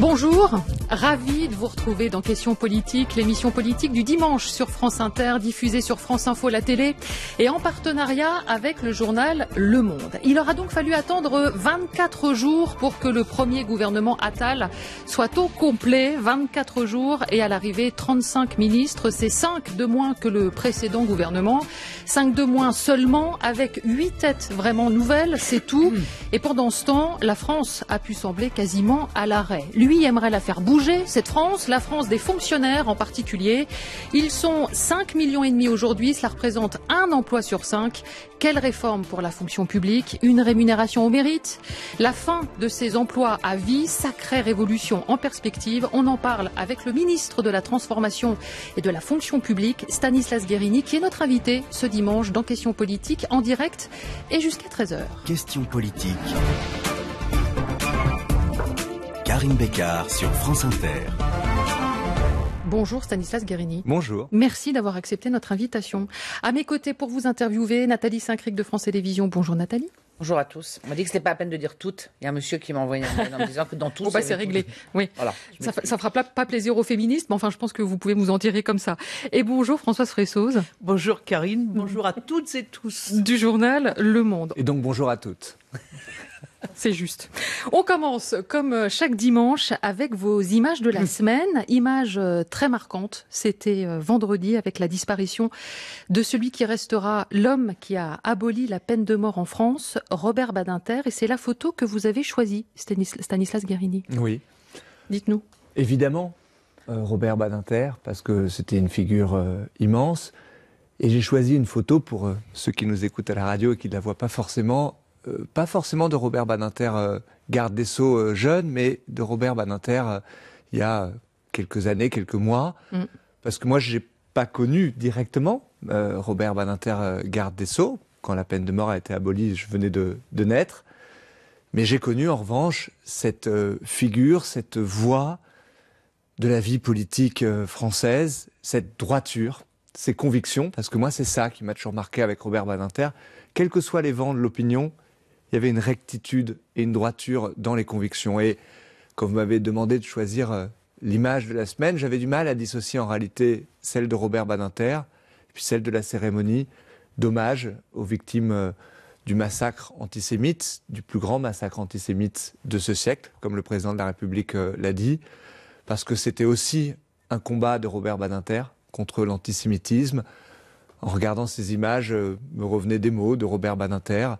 Bonjour, ravi de vous retrouver dans Questions politiques, l'émission politique du dimanche sur France Inter, diffusée sur France Info la télé et en partenariat avec le journal Le Monde. Il aura donc fallu attendre 24 jours pour que le premier gouvernement Attal soit au complet, 24 jours et à l'arrivée 35 ministres, c'est 5 de moins que le précédent gouvernement, 5 de moins seulement avec 8 têtes vraiment nouvelles, c'est tout. Hmm. Et pendant ce temps, la France a pu sembler quasiment à l'arrêt lui aimerait la faire bouger, cette France, la France des fonctionnaires en particulier. Ils sont 5 millions et demi aujourd'hui, cela représente un emploi sur cinq. Quelle réforme pour la fonction publique Une rémunération au mérite La fin de ces emplois à vie, sacrée révolution en perspective. On en parle avec le ministre de la Transformation et de la Fonction publique, Stanislas Guérini, qui est notre invité ce dimanche dans Questions politiques en direct et jusqu'à 13h. Questions politiques sur France Inter. Bonjour Stanislas Guérini. Bonjour. Merci d'avoir accepté notre invitation. À mes côtés pour vous interviewer, Nathalie Saint-Cric de France Télévisions. Bonjour Nathalie. Bonjour à tous. On m'a dit que ce n'était pas à peine de dire toutes. Il y a un monsieur qui m'a envoyé un mail en me disant que dans tout. Bon, oh, bah, c'est réglé. Oui. Voilà, ça, ne fera pas plaisir aux féministes, mais enfin, je pense que vous pouvez vous en tirer comme ça. Et bonjour Françoise Fressoz. Bonjour Karine. Bonjour à toutes et tous. Du journal Le Monde. Et donc bonjour à toutes. C'est juste. On commence, comme euh, chaque dimanche, avec vos images de la mmh. semaine. Images euh, très marquantes. C'était euh, vendredi avec la disparition de celui qui restera l'homme qui a aboli la peine de mort en France, Robert Badinter. Et c'est la photo que vous avez choisie, Stanislas Guérini. Oui. Dites-nous. Évidemment, Robert Badinter, parce que c'était une figure immense. Et j'ai choisi une photo pour ceux qui nous écoutent à la radio et qui ne la voient pas forcément euh, pas forcément de Robert Badinter, euh, garde des Sceaux euh, jeune, mais de Robert Badinter il y a quelques années, quelques mois. Mm. Parce que moi, je n'ai pas connu directement Robert Badinter, garde des Sceaux. Quand la peine de mort a été abolie, je venais de, naître. Mais j'ai connu, en revanche, cette figure, cette voix de la vie politique française, cette droiture, ses convictions, parce que moi, c'est ça qui m'a toujours marqué avec Robert Badinter. Quels que soient les vents de l'opinion, il y avait une rectitude et une droiture dans les convictions. Et quand vous m'avez demandé de choisir euh, l'image de la semaine, j'avais du mal à dissocier en réalité celle de Robert Badinter puis celle de la cérémonie d'hommage aux victimes euh, du massacre antisémite, du plus grand massacre antisémite de ce siècle, comme le président de la République euh, l'a dit, parce que c'était aussi un combat de Robert Badinter contre l'antisémitisme. En regardant ces images, me revenaient des mots de Robert Badinter.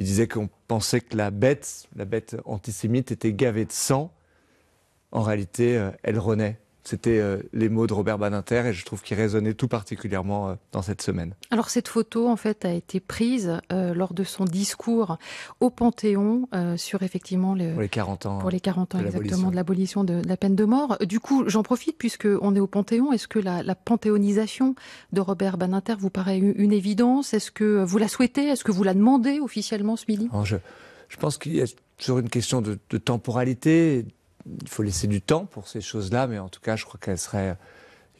Il disait qu'on pensait que la bête, la bête antisémite, était gavée de sang. En réalité, euh, elle renaît c'était euh, les mots de Robert baninter et je trouve qu'ils résonnaient tout particulièrement euh, dans cette semaine. Alors cette photo en fait a été prise euh, lors de son discours au Panthéon sur effectivement pour les 40 ans de exactement de l'abolition de, la peine de mort. Du coup, j'en profite puisque on est au Panthéon, est-ce que la, panthéonisation de Robert baninter vous paraît une évidence Est-ce que vous la souhaitez Est-ce que vous la demandez officiellement ce midi je, pense qu'il y a toujours une question de temporalité, il faut laisser du temps pour ces choses-là, mais en tout cas, je crois qu'elles seraient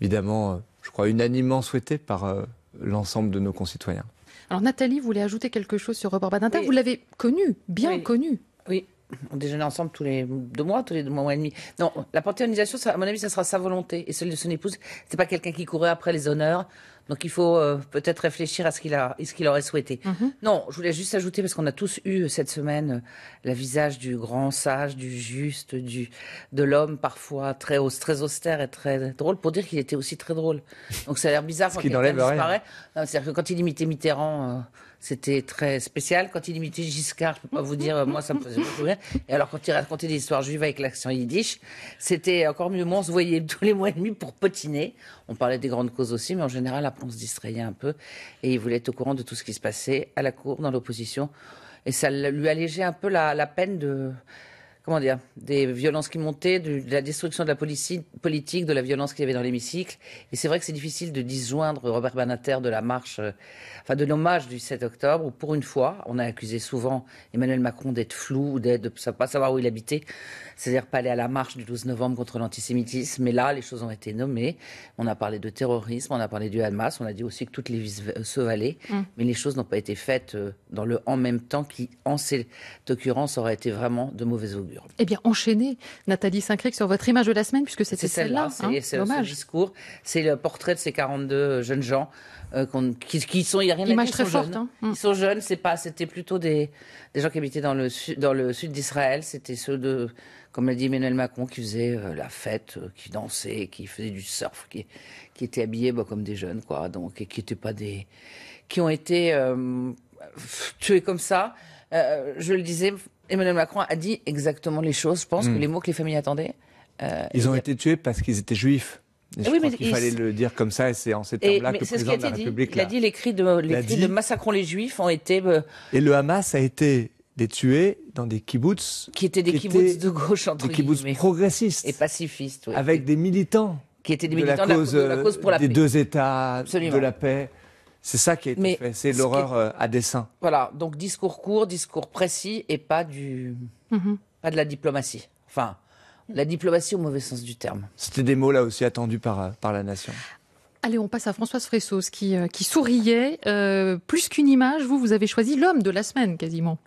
évidemment, euh, je crois, unanimement souhaitées par euh, l'ensemble de nos concitoyens. Alors Nathalie vous voulez ajouter quelque chose sur Robert Badinter. Vous l'avez connu, bien connu. Oui, on déjeunait ensemble tous les deux mois, tous les deux mois et demi. Non, la panthéonisation, à mon avis, ce sera sa volonté et celle de son épouse. C'est pas quelqu'un qui courait après les honneurs donc il faut euh, peut-être réfléchir à ce qu'il a, ce qu'il aurait souhaité. Mhm. Non, je voulais juste ajouter parce qu'on a tous eu euh, cette semaine euh, le visage du grand sage, du juste, du de l'homme parfois très très austère et très drôle pour dire qu'il était aussi très drôle. Donc ça a l'air bizarre quand il disparaît. C'est-à-dire que quand il imitait Mitterrand. C'était très spécial. Quand il imitait Giscard, je peux pas vous dire, euh, moi, ça me faisait beaucoup rire. Et alors, quand il racontait des histoires juives avec l'accent yiddish, c'était encore mieux. Moi, on se voyait tous les mois et demi pour potiner. On parlait des grandes causes aussi, mais en général, après, on se distrayait un peu. Et il voulait être au courant de tout ce qui se passait à la cour, dans l'opposition. Et ça lui allégeait un peu la peine de comment dire, des violences qui montaient, de, la destruction de la politique, de la violence qu'il y avait dans l'hémicycle. Et c'est vrai que c'est difficile de disjoindre Robert Banater de la marche, euh, enfin de l'hommage du 7 octobre, où pour une fois, on a accusé souvent Emmanuel Macron d'être flou, de ne pas savoir où il habitait, c'est-à-dire pas aller à la marche du 12 novembre contre l'antisémitisme. Mais là, les choses ont été nommées. On a parlé de terrorisme, on a parlé du Hamas, on a dit aussi que toutes les vies euh, se valaient, mm. mais les choses n'ont pas été faites euh, dans le en même temps qui, en cette occurrence, aurait été vraiment de mauvais augure. Eh bien, enchaînez, Nathalie saint sur votre image de la semaine, puisque c'était celle-là. Hein, c'est ce discours. C'est le portrait de ces 42 jeunes gens euh, qui, sont, il rien très forte. Jeunes. Hein. Mm. Ils sont jeunes, c'est pas, c'était plutôt des, gens qui habitaient dans le, sud d'Israël. C'était ceux de, comme l'a dit Emmanuel Macron, qui faisaient euh, la fête, euh, qui dansaient, qui faisaient du surf, qui, étaient habillés bah, comme des jeunes, quoi. Donc, et qui étaient pas des, qui ont été tués comme ça. je le disais, Emmanuel Macron a dit exactement les choses, je pense, que hmm. les mots que les familles attendaient. Euh, ils ont été tués parce qu'ils étaient juifs. Eh oui, mais il, fallait le dire comme ça, et c'est en ces termes-là que le président ce de la dit. Il a dit les cris de, les cris massacrons les juifs ont été. Euh, et le Hamas a été les dans des kibbutz. Qui étaient des qui de gauche, entre des kibbutz progressistes. Et pacifistes, oui. Avec des militants. Qui étaient des militants de la cause, de la, des deux États, de la paix. C'est ça qui a été fait, c'est l'horreur euh, à dessein. Voilà, donc discours court, discours précis et pas du mhm. pas de la diplomatie. Enfin, la diplomatie au mauvais sens du terme. C'était des mots là aussi attendus par, euh, par la nation. Allez, on passe à Françoise Fressos qui, euh, qui souriait. plus qu'une image, vous, vous avez choisi l'homme de la semaine quasiment.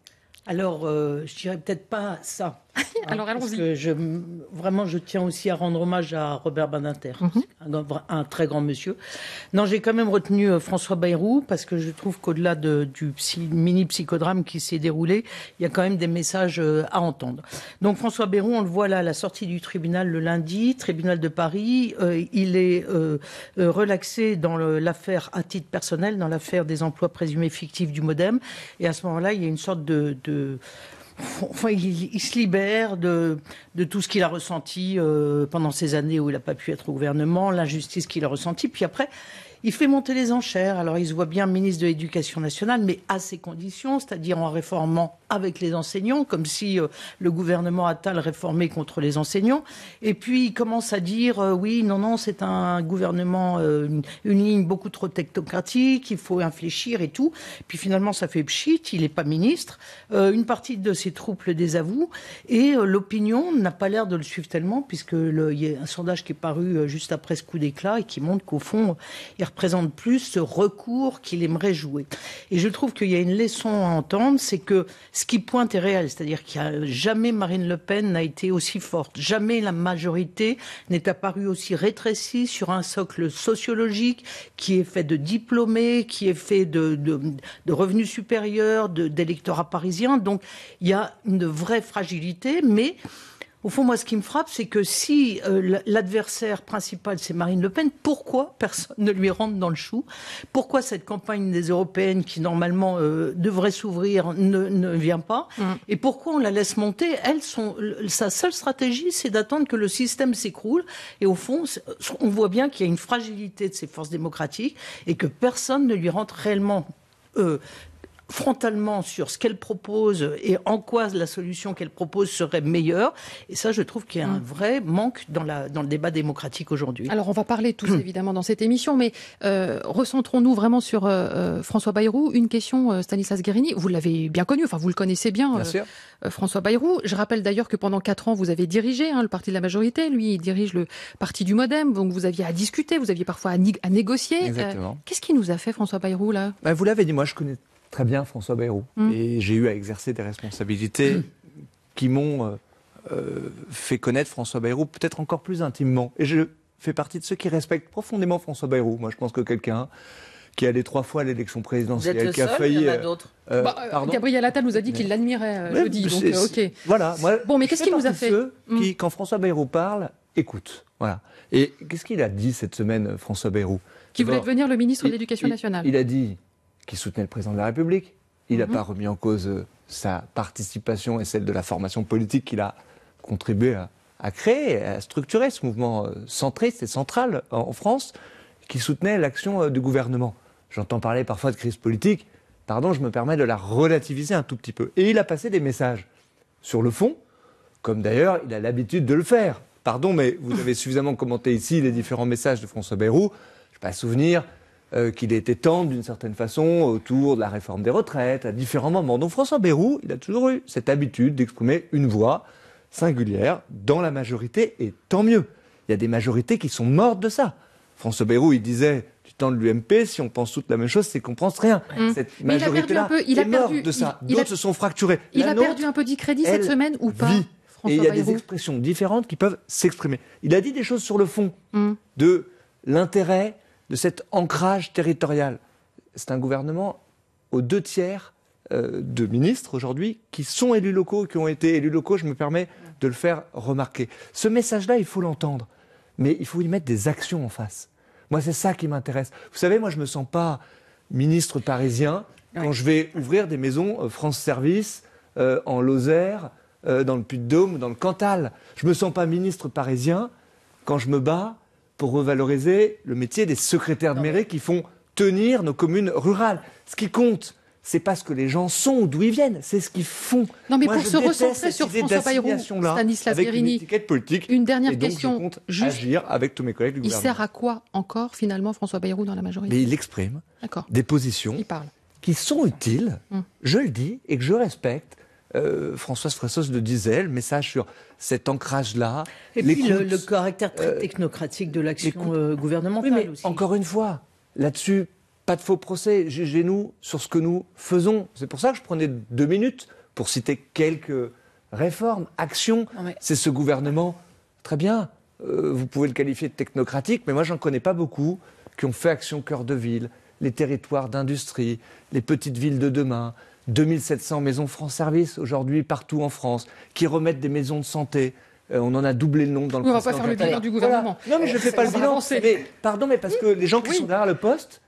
Alors, je dirais peut-être pas ça. Hein, alors Je, vraiment, je tiens aussi à rendre hommage à Robert Badinter, mhm. un, très grand monsieur. Non, j'ai quand même retenu euh, François Bayrou parce que je trouve qu'au-delà du mini psychodrame qui s'est déroulé, il y a quand même des messages euh, à entendre. Donc François Bayrou, on le voit là à la sortie du tribunal le lundi, tribunal de Paris. Euh, il est relaxé dans l'affaire à titre personnel, dans l'affaire des emplois présumés fictifs du MoDem. Et à ce moment-là, il y a une sorte de il, se libère de, tout ce qu'il a ressenti euh, pendant ces années où il n'a pas pu être au gouvernement, l'injustice qu'il a ressentie. Puis après, il fait monter les enchères. Alors, il se voit bien ministre de l'Éducation nationale, mais à ses conditions, c'est-à-dire en réformant avec les enseignants, comme si euh, le gouvernement Attal réformé contre les enseignants. Et puis il commence à dire euh, oui, non, non, c'est un gouvernement, euh, une, ligne beaucoup trop technocratique, il faut infléchir et tout. Puis finalement, ça fait pchit, il n'est pas ministre. une partie de ses troupes le désavoue et l'opinion n'a pas l'air de le suivre tellement, puisque il y a un sondage qui est paru juste après ce coup d'éclat et qui montre qu'au fond, il représente plus ce recours qu'il aimerait jouer. Et je trouve qu'il y a une leçon à entendre, c'est que ce qui pointe est réel, c'est-à-dire qu'il euh, jamais Marine Le Pen n'a été aussi forte, jamais la majorité n'est apparue aussi rétrécie sur un socle sociologique qui est fait de diplômés, qui est fait de, de revenus supérieurs, d'électorats parisiens. Donc il y a une vraie fragilité, mais au fond, moi, ce qui me frappe, c'est que si euh, l'adversaire principal, c'est Marine Le Pen, pourquoi personne ne lui rentre dans le chou Pourquoi cette campagne des Européennes, qui normalement euh, devrait s'ouvrir, ne, vient pas mm. Et pourquoi on la laisse monter Elle, sa seule stratégie, c'est d'attendre que le système s'écroule. Et au fond, on voit bien qu'il y a une fragilité de ces forces démocratiques et que personne ne lui rentre réellement euh, frontalement sur ce qu'elle propose et en quoi la solution qu'elle propose serait meilleure. Et ça, je trouve qu'il y a un mm. vrai manque dans, la, dans le débat démocratique aujourd'hui. Alors, on va parler tous mm. évidemment dans cette émission, mais euh, recentrons-nous vraiment sur euh, euh, François Bayrou. Une question, Stanislas Guérini. Vous l'avez bien connu, enfin, vous le connaissez bien, François Bayrou. Je rappelle d'ailleurs que pendant quatre ans, vous avez dirigé hein, le parti de la majorité. Lui, il dirige le parti du Modem. Donc, vous aviez à discuter, vous aviez parfois à, à négocier. Qu'est-ce qui nous a fait François Bayrou, là ben, Vous l'avez dit, moi, je connais très bien François Bayrou. Mm. Et j'ai eu à exercer des responsabilités qui m'ont euh, euh, fait connaître François Bayrou peut-être encore plus intimement. Et je fais partie de ceux qui respectent profondément François Bayrou. Moi, je pense que quelqu'un qui est allé trois fois à l'élection présidentielle, Vous êtes le qui a seul, failli. Il y en a euh, d'autres. Bah, Gabriel Attal nous a dit qu'il l'admirait je dis. Donc, ok. Voilà. bon, mais qu'est-ce qu'il nous a fait ceux mm. qui, Quand François Bayrou parle, écoute. Voilà. Et qu'est-ce qu'il a dit cette semaine, François Bayrou Qui eh voulait ben, devenir le ministre de l'Éducation nationale. Il a dit qui soutenait le président de la République. Il n'a mhm. pas remis en cause euh, sa participation et celle de la formation politique qu'il a contribué à, créer, à structurer ce mouvement euh, centriste et central en, France, qui soutenait l'action euh, du gouvernement. J'entends parler parfois de crise politique. Pardon, je me permets de la relativiser un tout petit peu. Et il a passé des messages sur le fond, comme d'ailleurs il a l'habitude de le faire. Pardon, mais vous avez suffisamment commenté ici les différents messages de François Bayrou. Je ne vais pas souvenir euh, qu'il était temps, d'une certaine façon, autour de la réforme des retraites, à différents moments. Donc François Bayrou, il a toujours eu cette habitude d'exprimer une voix singulière dans la majorité, et tant mieux. Il y a des majorités qui sont mortes de ça. François Bayrou, il disait du temps de l'UMP, si on pense toute la même chose, c'est qu'on pense rien. Mmh. Cette majorité-là il est a de ça. D'autres se sont fracturés. Il a perdu un peu de crédit cette semaine ou pas il y a des expressions différentes qui peuvent s'exprimer. Il a dit des choses sur le fond mmh. de l'intérêt de cet ancrage territorial. C'est un gouvernement aux deux tiers euh, de ministres aujourd'hui qui sont élus locaux, qui ont été élus locaux, je me permets de le faire remarquer. Ce message-là, il faut l'entendre, mais il faut y mettre des actions en face. Moi, c'est ça qui m'intéresse. Vous savez, moi, je ne me sens pas ministre parisien quand je vais ouvrir des maisons euh, France Service euh, en Lozère, dans le Puy-de-Dôme, dans le Cantal. Je ne me sens pas ministre parisien quand je me bats pour revaloriser le métier des secrétaires de mairie qui font tenir nos communes rurales. Ce qui compte, c'est pas ce que les gens sont ou d'où ils viennent, c'est ce qu'ils font. Non, mais pour se recentrer sur François Bayrou, Stanislas avec une dernière question. avec tous mes collègues du il gouvernement. Il sert à quoi encore finalement François Bayrou dans la majorité Mais il exprime des positions qui sont utiles, hum. je le dis et que je respecte euh, Françoise Fressos le disait, le message sur cet ancrage-là. Et puis le, caractère très euh, technocratique de l'action euh, gouvernementale oui, Encore une fois, là-dessus, pas de faux procès, jugez-nous sur ce que nous faisons. C'est pour ça que je prenais deux minutes pour citer quelques réformes, actions. C'est ce gouvernement, très bien, vous pouvez le qualifier de technocratique, mais moi j'en connais pas beaucoup qui ont fait action cœur de ville, les territoires d'industrie, les petites villes de demain, 2700 maisons France Service aujourd'hui partout en France qui remettent des maisons de santé. Euh, on en a doublé le nombre dans le On du gouvernement. Non, mais je ne fais pas le bilan. pardon, mais parce que les gens qui sont derrière le poste,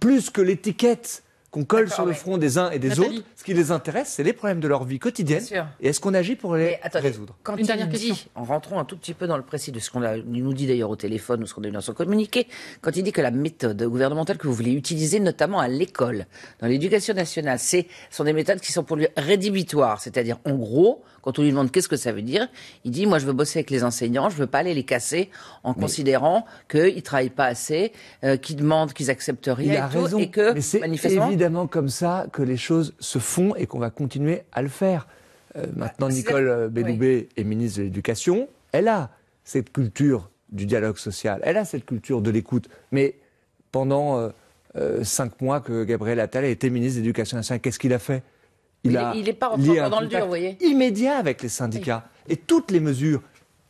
plus que l'étiquette qu'on colle sur le front des uns et des autres. Ce qui les intéresse, c'est les problèmes de leur vie quotidienne. Et est-ce qu'on agit pour les résoudre Une dernière question. en rentrant un tout petit peu dans le précis de ce qu'on nous dit d'ailleurs au téléphone ou ce qu'on a eu dans son communiqué, quand il dit que la méthode gouvernementale que vous voulez utiliser, notamment à l'école, dans l'éducation nationale, c'est sont des méthodes qui sont pour lui rédhibitoires. C'est-à-dire, en gros, quand on lui demande qu'est-ce que ça veut dire, il dit moi je veux bosser avec les enseignants, je veux pas aller les casser en considérant qu'ils travaillent pas assez, euh, qu'ils demandent, qu'ils acceptent rien, et que manifestement évidemment comme ça que les choses se font et qu'on va continuer à le faire. Euh, maintenant, ah, Nicole euh, Belloubet est ministre de l'Éducation. Elle a cette culture du dialogue social, elle a cette culture de l'écoute. Mais pendant euh, cinq mois que Gabriel Attal a été ministre de l'Éducation nationale, qu'est-ce qu'il a fait Il a il, Immédiat avec les syndicats. Et toutes les mesures,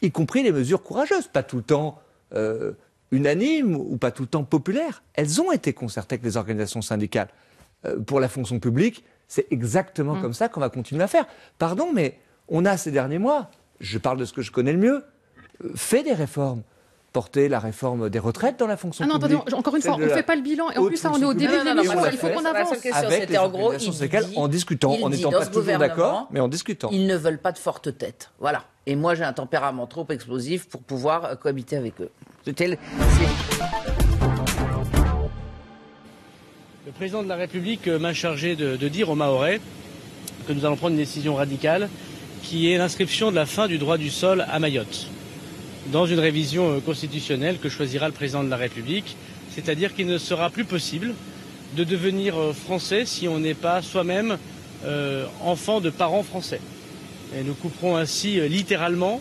y compris les mesures courageuses, pas tout le temps unanimes ou pas tout le temps populaires, elles ont été concertées avec les organisations syndicales. Euh, pour la fonction publique, c'est exactement mm. comme ça qu'on va continuer à faire. Pardon, mais on a ces derniers mois, je parle de ce que je connais le mieux, euh, fait des réformes porté la réforme des retraites dans la fonction ah non, publique. encore une fois, on ne fait pas le bilan. Et en plus, on est au début de l'émission. Il faut qu'on avance. Avec en gros, en discutant, en n'étant pas toujours d'accord, mais en discutant. Ils ne veulent pas de fortes tête. Voilà. Et moi, j'ai un tempérament trop explosif pour pouvoir euh, cohabiter avec eux. C'était le président de la République euh, m'a chargé de, dire aux Mahorais que nous allons prendre une décision radicale qui est l'inscription de la fin du droit du sol à Mayotte dans une révision euh, constitutionnelle que choisira le président de la République, c'est-à-dire qu'il ne sera plus possible de devenir euh, français si on n'est pas soi-même enfant de parents français. Et nous couperons ainsi littéralement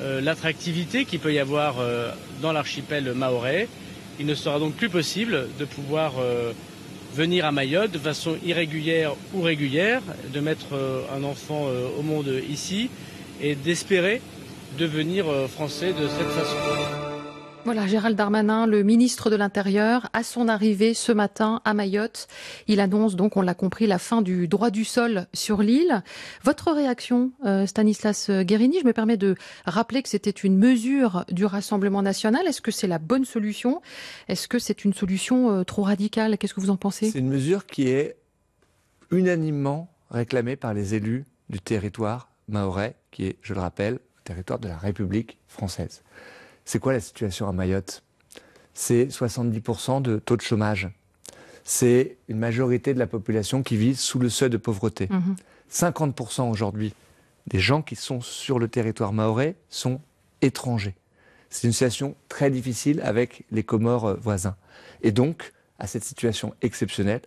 l'attractivité qu'il peut y avoir dans l'archipel maorais. Il ne sera donc plus possible de pouvoir venir à Mayotte de façon irrégulière ou régulière, de mettre euh, un enfant euh, au monde ici et d'espérer devenir euh, français de cette façon. Voilà, Gérald Darmanin, le ministre de l'Intérieur, à son arrivée ce matin à Mayotte, il annonce donc, on l'a compris, la fin du droit du sol sur l'île. Votre réaction, euh, Stanislas Guérini, je me permets de rappeler que c'était une mesure du Rassemblement national. Est-ce que c'est la bonne solution Est-ce que c'est une solution euh, trop radicale Qu'est-ce que vous en pensez C'est une mesure qui est unanimement réclamée par les élus du territoire maorais, qui est, je le rappelle, le territoire de la République française. C'est quoi la situation à Mayotte C'est 70% de taux de chômage. C'est une majorité de la population qui vit sous le seuil de pauvreté. 50% mhm. aujourd'hui des gens qui sont sur le territoire maorais sont étrangers. C'est une situation très difficile avec les Comores euh, voisins. Et donc, à cette situation exceptionnelle,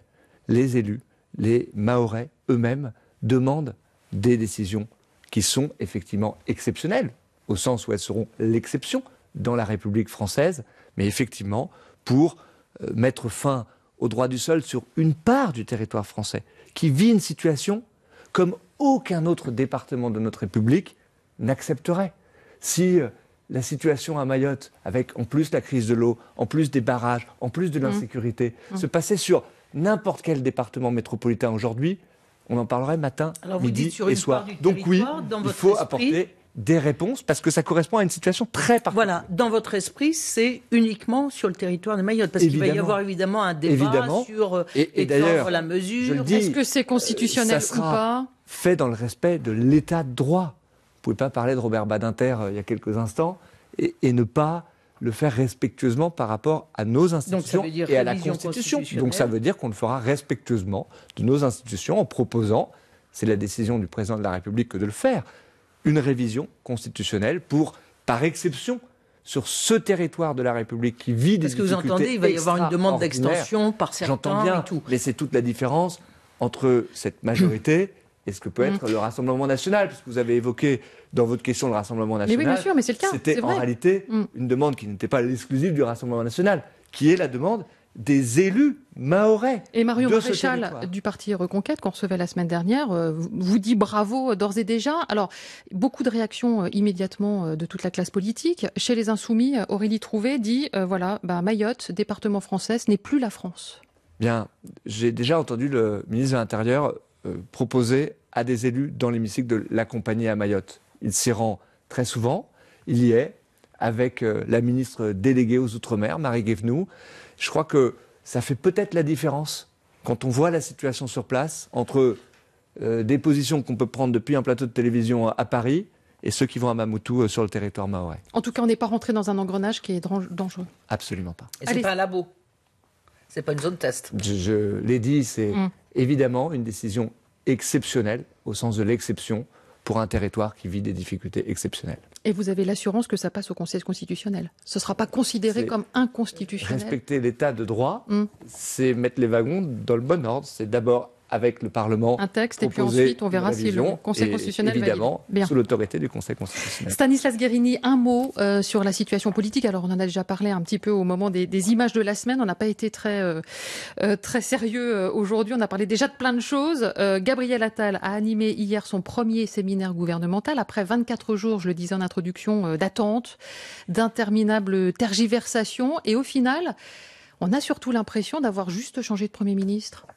les élus, les Maorais eux-mêmes demandent des décisions qui sont effectivement exceptionnelles, au sens où elles seront l'exception, dans la République française, mais effectivement pour euh, mettre fin au droit du sol sur une part du territoire français, qui vit une situation comme aucun autre département de notre République n'accepterait. Si euh, la situation à Mayotte, avec en plus la crise de l'eau, en plus des barrages, en plus de mmh. l'insécurité, mmh. se passait sur n'importe quel département métropolitain aujourd'hui, on en parlerait matin, Alors midi sur et soir. Donc oui, il faut apporter des réponses parce que ça correspond à une situation très particulière. Voilà, dans votre esprit, c'est uniquement sur le territoire de Mayotte parce qu'il va y avoir évidemment un débat sur euh, la mesure. Est-ce que c'est constitutionnel ça sera ou pas Fait dans le respect de l'état de droit. Vous pouvez pas parler de Robert Badinter euh, il y a quelques instants et, ne pas le faire respectueusement par rapport à nos institutions et à la Constitution. Donc ça veut dire qu'on le fera respectueusement de nos institutions en proposant, c'est la décision du président de la République que de le faire, une révision constitutionnelle pour, par exception, sur ce territoire de la République qui vit des Est-ce que vous entendez, il va y avoir une demande d'extension par certains J'entends bien, tout. mais c'est toute la différence entre cette majorité et ce que peut être mm. le Rassemblement national, puisque vous avez évoqué dans votre question le Rassemblement national. Mais oui, bien sûr, mais c'est le cas. C'était en réalité mm. une demande qui n'était pas exclusive du Rassemblement national, qui est la demande des élus maorais. Et Mario Maréchal du parti Reconquête qu'on recevait la semaine dernière euh, vous dit bravo euh, d'ores et déjà. Alors, beaucoup de réactions euh, immédiatement de toute la classe politique. Chez les insoumis, Aurélie Trouvé dit voilà, bah, Mayotte, département français, ce n'est plus la France. Bien, j'ai déjà entendu le ministre de l'Intérieur proposer à des élus dans l'hémicycle de l'accompagner à Mayotte. Il s'y rend très souvent, il y est avec la ministre déléguée aux Outre-mer, Marie Guévenoux. Je crois que ça fait peut-être la différence quand on voit la situation sur place entre euh, des positions qu'on peut prendre depuis un plateau de télévision euh, à, Paris et ceux qui vont à Mamoutou euh, sur le territoire maorais. En tout cas, on n'est pas rentré dans un engrenage qui est dangereux. Absolument pas. Et c'est pas un labo. C'est pas une zone test. Je, l'ai dit, c'est mm. évidemment une décision exceptionnelle au sens de l'exception pour un territoire qui vit des difficultés exceptionnelles. Et vous avez l'assurance que ça passe au Conseil constitutionnel. Ce ne sera pas considéré comme inconstitutionnel. Respecter l'état de droit, hum. c'est mettre les wagons dans le bon ordre. C'est d'abord avec le Parlement. Un texte, et puis ensuite, on verra si le Conseil constitutionnel. Et, évidemment, Bien. sous l'autorité du Conseil constitutionnel. Stanislas Guérini, un mot euh, sur la situation politique. Alors, on en a déjà parlé un petit peu au moment des, images de la semaine. On n'a pas été très, euh, euh, très sérieux aujourd'hui. On a parlé déjà de plein de choses. Gabriel Attal a animé hier son premier séminaire gouvernemental après 24 jours, je le disais en introduction, d'attente, d'interminables tergiversations. Et au final, on a surtout l'impression d'avoir juste changé de Premier ministre.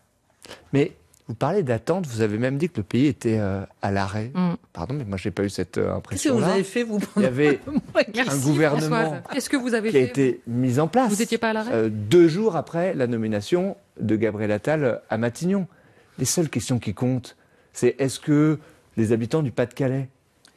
Mais vous parlez d'attente, vous avez même dit que le pays était euh, à l'arrêt. Mm. Pardon, mais moi, je n'ai pas eu cette impression. Euh, Qu'est-ce que vous avez fait, vous Il y avait un gouvernement que vous avez qui a été mis en place. Vous n'étiez pas à l'arrêt euh, Deux jours après la nomination de Gabriel Attal à Matignon. Les seules questions qui comptent, c'est est-ce que les habitants du Pas-de-Calais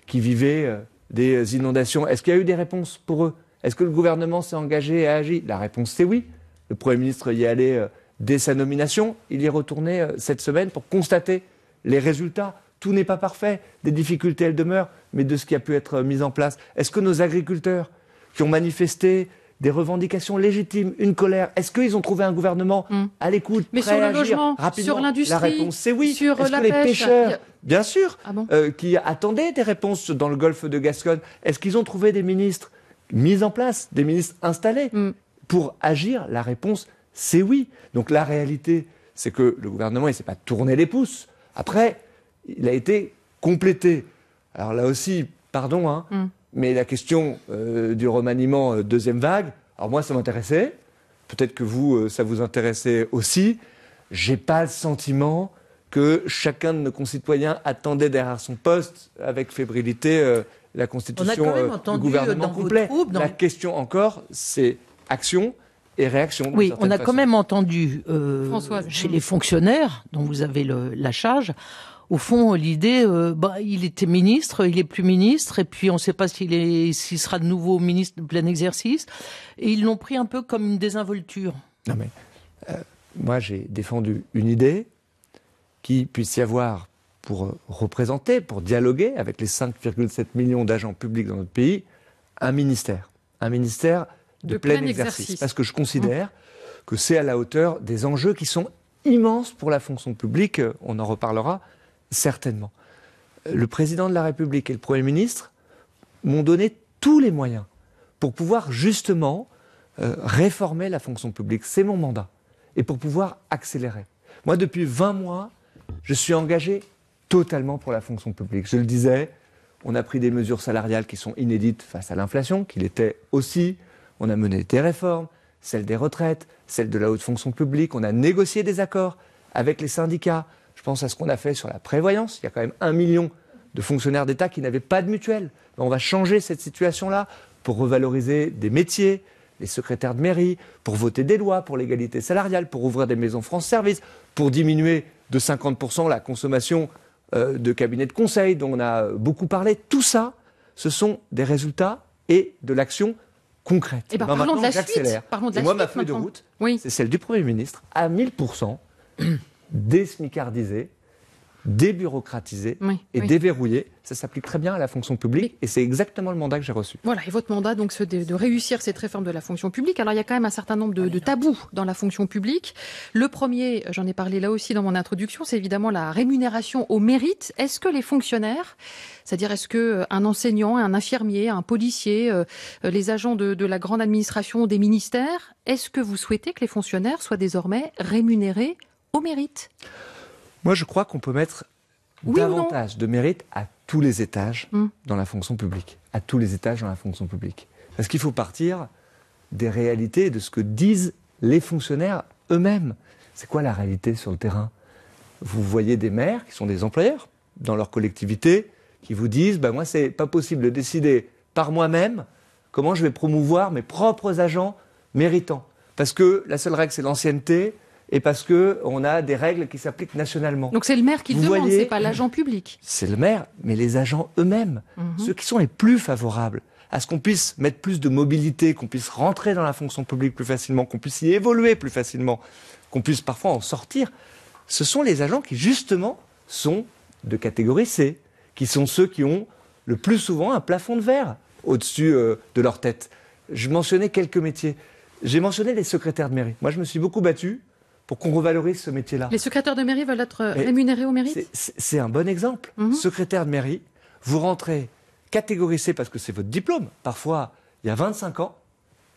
qui vivaient des inondations, est-ce qu'il y a eu des réponses pour eux Est-ce que le gouvernement s'est engagé et a agi La réponse, c'est oui. Le Premier ministre y est allé dès sa nomination. Il y est retourné euh, cette semaine pour constater les résultats. Tout n'est pas parfait, des difficultés elles demeurent, mais de ce qui a pu être mis en place. Est-ce que nos agriculteurs qui ont manifesté des revendications légitimes, une colère. Est-ce qu'ils ont trouvé un gouvernement hmm. à l'écoute, prêt à agir sur l'industrie, la réponse c'est Sur la pêche, les pêcheurs, bien sûr, ah euh, qui attendaient des réponses dans le golfe de Gascogne, est-ce qu'ils ont trouvé des ministres mis en place, des ministres installés hmm. pour agir La réponse, c'est oui. Donc la réalité, c'est que le gouvernement, il ne s'est pas tourné les pouces. Après, il a été complété. Alors là aussi, pardon, hein, mm. mais la question euh, du remaniement euh, deuxième vague, alors moi, ça m'intéressait. Peut-être que vous, euh, ça vous intéressait aussi. J'ai pas le sentiment que chacun de nos concitoyens attendait derrière son poste avec fébrilité la constitution du gouvernement complet. La question encore, c'est action oui, on a quand même entendu euh, chez les fonctionnaires dont vous avez la charge. Au fond, l'idée, euh, bah, il était ministre, il est plus ministre, et puis on ne sait pas s'il sera de nouveau ministre de plein exercice. Et ils l'ont pris un peu comme une désinvolture. Non mais euh, moi, j'ai défendu une idée qui puisse y avoir pour représenter, pour dialoguer avec les 5,7 millions d'agents publics dans notre pays, un ministère, un ministère de, plein, exercice, Parce que je mmh. considère que c'est à la hauteur des enjeux qui sont immenses pour la fonction publique, euh, on en reparlera certainement. Euh, le président de la République et le Premier ministre m'ont donné tous les moyens pour pouvoir justement euh, réformer la fonction publique. C'est mon mandat. Et pour pouvoir accélérer. Moi, depuis 20 mois, je suis engagé totalement pour la fonction publique. Je le disais, on a pris des mesures salariales qui sont inédites face à l'inflation, qui était aussi on a mené des réformes, celle des retraites, celle de la haute fonction publique, on a négocié des accords avec les syndicats. Je pense à ce qu'on a fait sur la prévoyance. Il y a quand même un million de fonctionnaires d'État qui n'avaient pas de mutuelle. Ben, on va changer cette situation-là pour revaloriser des métiers, les secrétaires de mairie, pour voter des lois pour l'égalité salariale, pour ouvrir des maisons France Service, pour diminuer de 50% la consommation euh, de cabinets de conseil dont on a beaucoup parlé. Tout ça, ce sont des résultats et de l'action concrète. Eh ben, Et, ben, parlons, de la suite, de la moi, ma feuille de route, c'est celle du Premier ministre, à 1000%, désmicardisée débureaucratiser et déverrouiller. Ça s'applique très bien à la fonction publique et c'est exactement le mandat que j'ai reçu. Voilà, et votre mandat, donc, c'est de, réussir cette réforme de la fonction publique. Alors, il y a quand même un certain nombre de, ah, tabous dans la fonction publique. Le premier, j'en ai parlé là aussi dans mon introduction, c'est évidemment la rémunération au mérite. Est-ce que les fonctionnaires, c'est-à-dire est-ce que euh, un enseignant, un infirmier, un policier, euh, les agents de, de la grande administration, des ministères, est-ce que vous souhaitez que les fonctionnaires soient désormais rémunérés au mérite moi, je crois qu'on peut mettre davantage de mérite à tous les étages hmm. dans la fonction publique. À tous les étages dans la fonction publique. Parce qu'il faut partir des réalités, de ce que disent les fonctionnaires eux-mêmes. C'est quoi la réalité sur le terrain Vous voyez des maires qui sont des employeurs dans leur collectivité qui vous disent bah, Moi, c'est pas possible de décider par moi-même comment je vais promouvoir mes propres agents méritants. Parce que la seule règle, c'est l'ancienneté et parce que on a des règles qui s'appliquent nationalement. Donc c'est le maire qui demande, c'est pas l'agent public. C'est le maire, mais les agents eux-mêmes, mhm. ceux qui sont les plus favorables à ce qu'on puisse mettre plus de mobilité, qu'on puisse rentrer dans la fonction publique plus facilement, qu'on puisse y évoluer plus facilement, qu'on puisse parfois en sortir, ce sont les agents qui justement sont de catégorie C, qui sont ceux qui ont le plus souvent un plafond de verre au-dessus euh, de leur tête. Je mentionnais quelques métiers. J'ai mentionné les secrétaires de mairie. Moi, je me suis beaucoup battu pour qu'on revalorise ce métier-là. Les secrétaires de mairie veulent être euh, rémunérés au mérite C'est un bon exemple. Mhm. Secrétaire de mairie, vous rentrez catégorisé parce que c'est votre diplôme, parfois il y a 25 ans,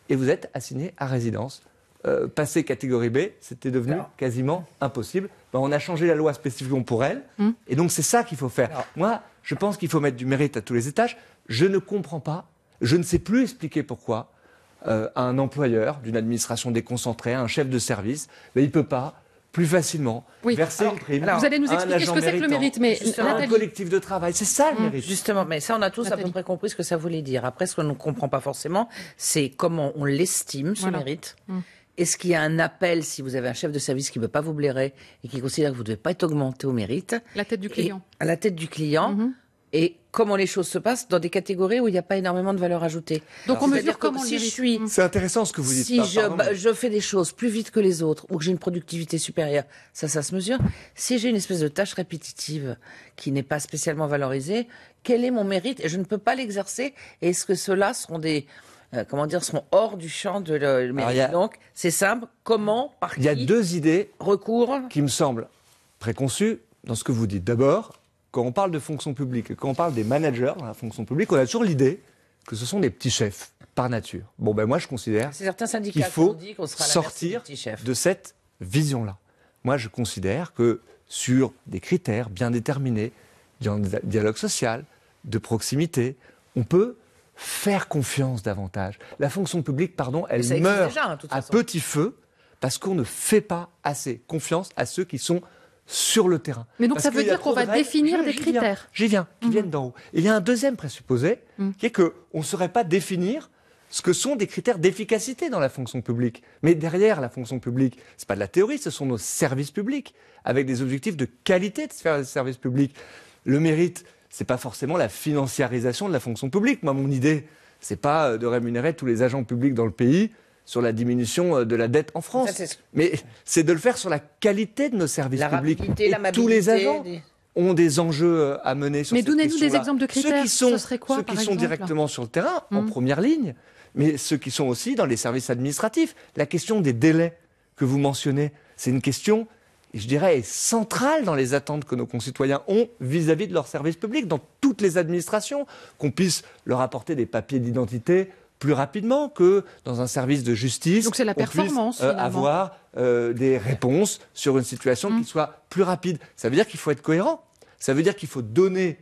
et vous êtes assigné à résidence. Euh, passer catégorie B, c'était devenu quasiment impossible. Ben, on a changé la loi spécifiquement pour elle, mhm. et donc c'est ça qu'il faut faire. Moi, je pense qu'il faut mettre du mérite à tous les étages. Je ne comprends pas, je ne sais plus expliquer pourquoi à euh, un employeur d'une administration déconcentrée, un chef de service, mais il ne peut pas plus facilement verser vous allez nous expliquer ce que c'est que le mérite, mais un collectif de travail, c'est ça le mmh. mérite. Justement, mais ça on a tous à peu près compris ce que ça voulait dire. Après, ce qu'on ne comprend pas forcément, c'est comment on l'estime ce mérite. Mmh. Est-ce qu'il y a un appel si vous avez un chef de service qui ne veut pas vous blairer et qui considère que vous ne devez pas être augmenté au mérite La tête du client. à la tête du client. Mmh et comment les choses se passent dans des catégories où il n'y a pas énormément de valeur ajoutée. Donc on mesure comment je suis. C'est intéressant ce que vous dites. Si bah, je, fais des choses plus vite que les autres ou que j'ai une productivité supérieure, ça, ça se mesure. Si j'ai une espèce de tâche répétitive qui n'est pas spécialement valorisée, quel est mon mérite et je ne peux pas l'exercer et Est-ce que ceux-là seront des euh, comment dire, hors du champ de le, mérite. Donc, c'est simple. Comment, par Il y a deux idées recours qui me semblent préconçues dans ce que vous dites. D'abord, quand on parle de fonction publique, quand on parle des managers dans la fonction publique, on a toujours l'idée que ce sont des petits chefs par nature. Bon, ben moi, je considère qu'il faut sortir de cette vision-là. Moi, je considère que sur des critères bien déterminés, dialogue social, de proximité, on peut faire confiance davantage. La fonction publique, pardon, elle meurt hein, à petit feu parce qu'on ne fait pas assez confiance à ceux qui sont sur le terrain. Mais donc ça veut dire qu'on va définir des critères. viens, qui mhm. viennent d'en haut. il y a un deuxième présupposé, mhm. qui est qu'on ne saurait pas définir ce que sont des critères d'efficacité dans la fonction publique. Mais derrière la fonction publique, ce n'est pas de la théorie, ce sont nos services publics, avec des objectifs de qualité de faire des services publics. Le mérite, ce n'est pas forcément la financiarisation de la fonction publique. Moi, mon idée, ce n'est pas euh, de rémunérer tous les agents publics dans le pays sur la diminution euh, de la dette en France. Mais c'est de le faire sur la qualité de nos services publics. tous les agents ont des enjeux euh, à mener sur Mais Mais donnez-nous des exemples de critères. Ceux qui sont, qui sont directement sur le terrain, en hmm. première ligne, mais ceux qui sont aussi dans les services administratifs. La question des délais que vous mentionnez, c'est une question, je dirais, centrale dans les attentes que nos concitoyens ont vis à -vis de leurs services publics, dans toutes les administrations, qu'on puisse leur apporter des papiers d'identité plus rapidement que dans un service de justice. Donc c'est la performance. Euh, avoir euh, des réponses sur une situation mm. qui soit plus rapide. Ça veut dire qu'il faut être cohérent. Ça veut dire qu'il faut donner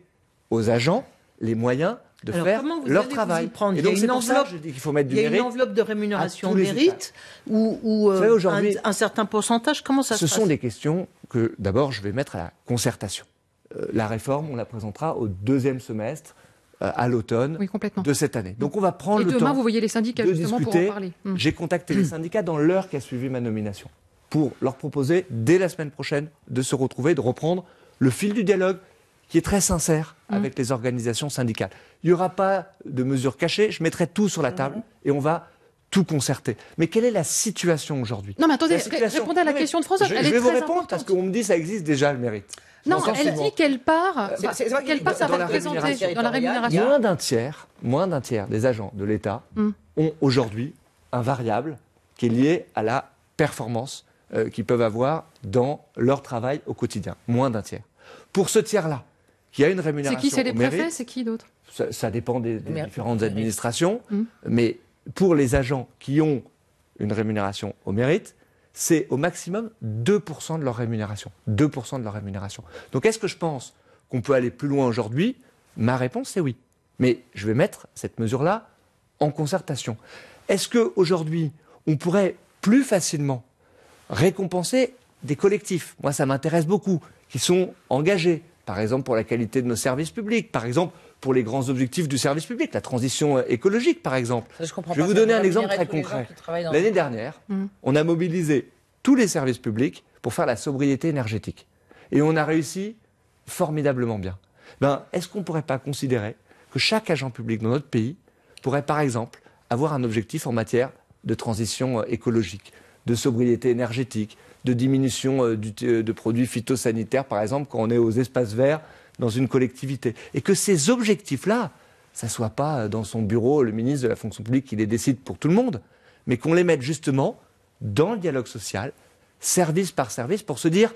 aux agents les moyens de faire leur travail. Et donc faut mettre Il y a une enveloppe de rémunération mérite ou, euh, un, un, certain pourcentage. Comment ça se passe Ce sont des questions que d'abord je vais mettre à la concertation. Euh, la réforme, on la présentera au deuxième semestre euh, à l'automne de cette année. Donc mm. on va prendre le demain, temps. demain, vous voyez les syndicats justement discuter. pour parler. Mm. J'ai contacté les syndicats dans l'heure qui a suivi ma nomination pour leur proposer dès la semaine prochaine de se retrouver, de reprendre le fil du dialogue qui est très sincère mm. avec les organisations syndicales. Il n'y aura pas de mesures cachées, je mettrai tout sur la table et on va tout concerter. Mais quelle est la situation aujourd'hui Non mais attendez, répondez à la question de François. Je, vais vous répondre parce qu'on me dit que ça existe déjà le mérite. Non, elle dit qu'elle part, euh, qu'elle part, ça dans la rémunération. Moins d'un tiers, moins d'un tiers des agents de l'État hmm. ont aujourd'hui un variable qui est lié à la performance euh, qu'ils peuvent avoir dans leur travail au quotidien. Moins d'un tiers. Pour ce tiers-là, qui a une rémunération. C'est qui C'est les préfets C'est qui d'autre ça, dépend des, différentes administrations. Hmm. Mais pour les agents qui ont une rémunération au mérite, c'est au maximum 2% de leur rémunération. 2% de leur rémunération. Donc est-ce que je pense qu'on peut aller plus loin aujourd'hui Ma réponse est oui. Mais je vais mettre cette mesure-là en concertation. Est-ce qu'aujourd'hui, on pourrait plus facilement récompenser des collectifs Moi, ça m'intéresse beaucoup, qui sont engagés, par exemple pour la qualité de nos services publics, par exemple pour les grands objectifs du service public, la transition euh, écologique par exemple. je, vais vous donner un exemple très concret. L'année dernière, mmh. on a mobilisé tous les services publics pour faire la sobriété énergétique. Et on a réussi formidablement bien. Ben, Est-ce qu'on ne pourrait pas considérer que chaque agent public dans notre pays pourrait par exemple avoir un objectif en matière de transition euh, écologique, de sobriété énergétique, de diminution euh, de produits phytosanitaires, par exemple, quand on est aux espaces verts dans une collectivité. Et que ces objectifs-là, ça ne soit pas dans son bureau, le ministre de la fonction publique qui les décide pour tout le monde, mais qu'on les mette justement dans le dialogue social, service par service, pour se dire,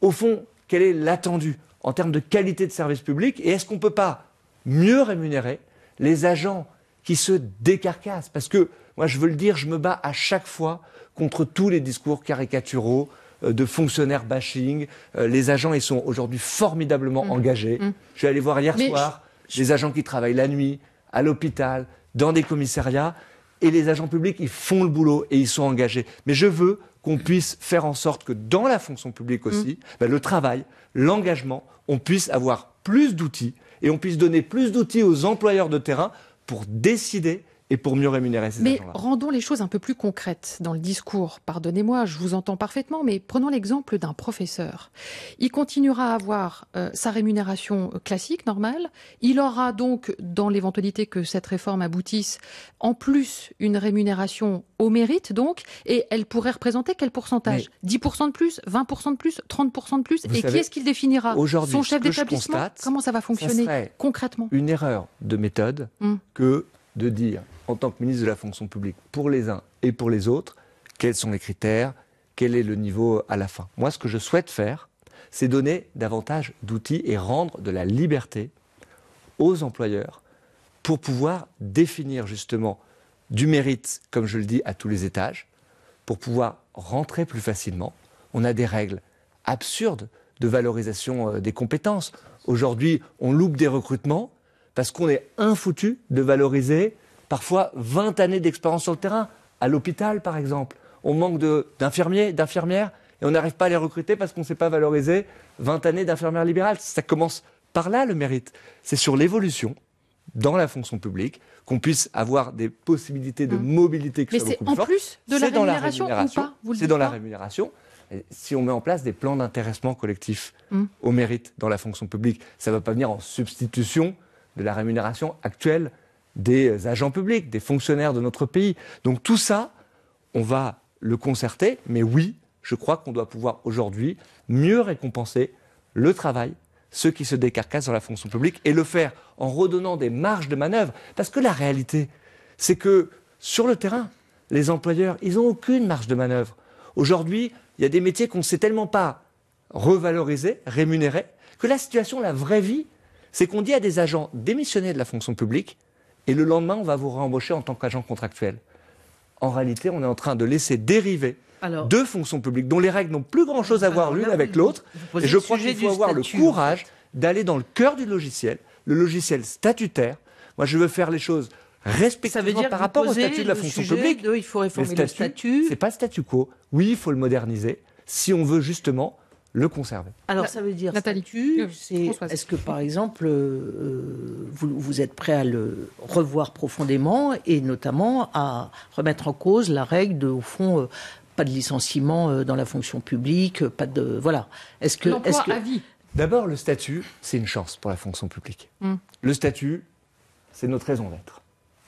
au fond, quel est l'attendu en termes de qualité de service public et est-ce qu'on ne peut pas mieux rémunérer les agents qui se décarcassent Parce que, moi, je veux le dire, je me bats à chaque fois contre tous les discours caricaturaux, euh, de fonctionnaires bashing. Euh, les agents, ils sont aujourd'hui formidablement mm-hmm. engagés. Mm-hmm. Je suis allé voir hier soir les agents qui travaillent la nuit, à l'hôpital, dans des commissariats. Et les agents publics, ils font le boulot et ils sont engagés. Mais je veux qu'on puisse faire en sorte que dans la fonction publique mm. aussi, bah, le travail, l'engagement, on puisse avoir plus d'outils et on puisse donner plus d'outils aux employeurs de terrain pour décider et pour mieux rémunérer ces Mais rendons les choses un peu plus concrètes dans le discours. Pardonnez-moi, je vous entends parfaitement, mais prenons l'exemple d'un professeur. Il continuera à avoir euh, sa rémunération euh, classique, normale. Il aura donc, dans l'éventualité que cette réforme aboutisse, en plus une rémunération au mérite, donc, et elle pourrait représenter quel pourcentage 10% de plus, 20% de plus, 30% de plus Et qui est-ce qu'il définira Son chef d'établissement Comment ça va fonctionner concrètement Une erreur de méthode hum. que de dire, en tant que ministre de la fonction publique, pour les uns et pour les autres, quels sont les critères, quel est le niveau à la fin. Moi, ce que je souhaite faire, c'est donner davantage d'outils et rendre de la liberté aux employeurs pour pouvoir définir justement du mérite, comme je le dis, à tous les étages, pour pouvoir rentrer plus facilement. On a des règles absurdes de valorisation euh, des compétences. Aujourd'hui, on loupe des recrutements parce qu'on est infoutu de valoriser parfois 20 années d'expérience sur le terrain, à l'hôpital par exemple. On manque d'infirmiers, d'infirmières, et on n'arrive pas à les recruter parce qu'on ne sait pas valoriser 20 années d'infirmières libérales. Ça commence par là le mérite. C'est sur l'évolution dans la fonction publique, qu'on puisse avoir des possibilités de mmh. mobilité Mais c'est en plus de la rémunération, dans la rémunération C'est dans la rémunération. Si on met en place des plans d'intéressement collectif mmh. au mérite dans la fonction publique, ça ne va pas venir en substitution de la rémunération actuelle des euh, agents publics, des fonctionnaires de notre pays. Donc tout ça, on va le concerter, mais oui, je crois qu'on doit pouvoir aujourd'hui mieux récompenser le travail, ceux qui se décarcassent dans la fonction publique, et le faire en redonnant des marges de manœuvre. Parce que la réalité, c'est que sur le terrain, les employeurs, ils n'ont aucune marge de manœuvre. Aujourd'hui, il y a des métiers qu'on ne sait tellement pas revaloriser, rémunérer, que la situation, la vraie vie, c'est qu'on dit à des agents démissionnés de la fonction publique et le lendemain, on va vous réembaucher en tant qu'agent contractuel. En réalité, on est en train de laisser dériver deux fonctions publiques dont les règles n'ont plus grand-chose à voir l'une avec l'autre. Et je crois qu'il faut avoir le courage d'aller dans le cœur du logiciel, le logiciel statutaire. Moi, je veux faire les choses respectivement par rapport au statut de la fonction publique. il faut réformer le statut. C'est pas statu quo. Oui, il faut le moderniser si on veut justement le conserver. Alors ça veut dire Nathalie, est-ce que par exemple euh, euh, vous, êtes prêt à le revoir profondément et notamment à remettre en cause la règle de au fond euh, pas de licenciement dans la fonction publique, pas de voilà. Est-ce que D'abord le statut, c'est une chance pour la fonction publique. Hum. Le statut, c'est notre raison d'être.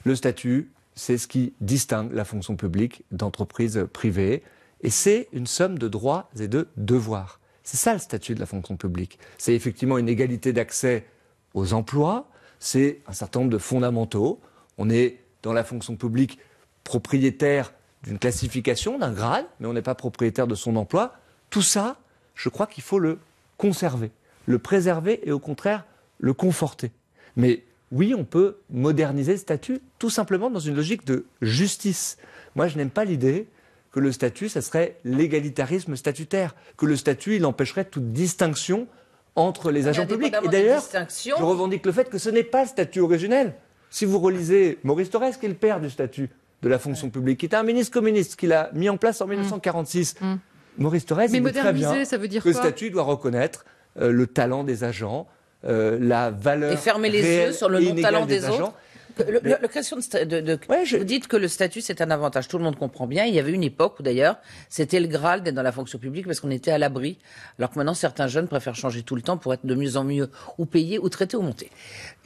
Le statut, c'est ce qui distingue la fonction publique d'entreprise privée et c'est une somme de droits et de devoirs. C'est ça le statut de la fonction publique. C'est effectivement une égalité d'accès aux emplois, c'est un certain nombre de fondamentaux. On est dans la fonction publique propriétaire d'une classification, d'un grade, mais on n'est pas propriétaire de son emploi. Tout ça, je crois qu'il faut le conserver, le préserver et au contraire le conforter. Mais oui, on peut moderniser le statut tout simplement dans une logique de justice. Moi, je n'aime pas l'idée que le statut, ça serait l'égalitarisme statutaire, que le statut, il empêcherait toute distinction entre les agents publics. Et d'ailleurs, je revendique le fait que ce n'est pas le statut originel. Si vous relisez Maurice Torres, qui est le père du statut de la fonction publique, qui était un ministre communiste, qu'il a mis en place en 1946, mm. mm. Maurice Torres, il très bien ça veut dire que le statut doit reconnaître euh, le talent des agents, euh, la valeur. Et fermer les yeux sur le non-talent des, autres. Agents, le, de, vous dites que le statut c'est un avantage. Tout le monde comprend bien. Il y avait une époque où d'ailleurs c'était le graal d'être dans la fonction publique parce qu'on était à l'abri. Alors que maintenant certains jeunes préfèrent changer tout le temps pour être de mieux en mieux ou payés ou traités ou montés.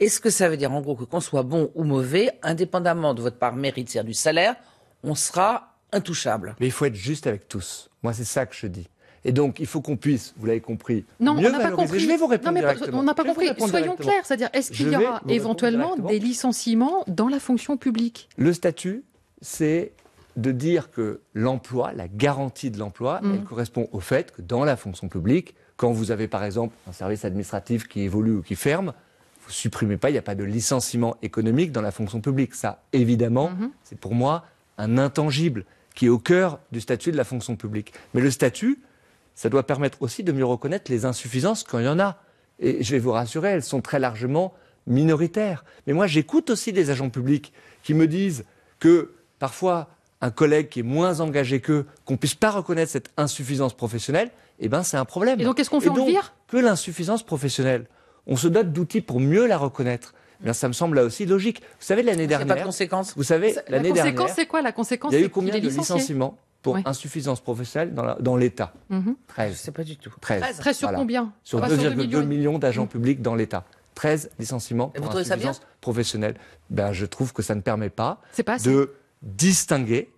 Est-ce que ça veut dire en gros que qu'on soit bon ou mauvais, indépendamment de votre part mérite, cest à du salaire, on sera intouchable Mais il faut être juste avec tous. Moi c'est ça que je dis. Et donc, il faut qu'on puisse, vous l'avez compris, non, on n'a pas compris. Je vais vous répondre non, mais On n'a pas compris. Soyons clairs, c'est-à-dire, est-ce qu'il y aura éventuellement des licenciements dans la fonction publique Le statut, c'est de dire que l'emploi, la garantie de l'emploi, mm. elle correspond au fait que dans la fonction publique, quand vous avez par exemple un service administratif qui évolue ou qui ferme, vous supprimez pas, il n'y a pas de licenciement économique dans la fonction publique. Ça, évidemment, mm-hmm. c'est pour moi un intangible qui est au cœur du statut de la fonction publique. Mais le statut, ça doit permettre aussi de mieux reconnaître les insuffisances quand il y en a. Et je vais vous rassurer, elles sont très largement minoritaires. Mais moi, j'écoute aussi des agents publics qui me disent que parfois, un collègue qui est moins engagé qu'eux, qu'on ne puisse pas reconnaître cette insuffisance professionnelle, eh ben, c'est un problème. Et donc, qu'est-ce qu'on fait, donc, Que l'insuffisance professionnelle, on se dote d'outils pour mieux la reconnaître. Eh bien, ça me semble là aussi logique. Vous savez, l'année dernière. Pas de Vous savez, l'année dernière. La conséquence, c'est quoi La conséquence, Il y a eu combien de licenciements pour insuffisance professionnelle dans l'État. 13. Mhm. pas du tout. 13. sur combien Sur 2,2 millions d'agents mhm. publics dans l'État. 13 licenciements pour insuffisance professionnelle. Ben, je trouve que ça ne permet pas, de distinguer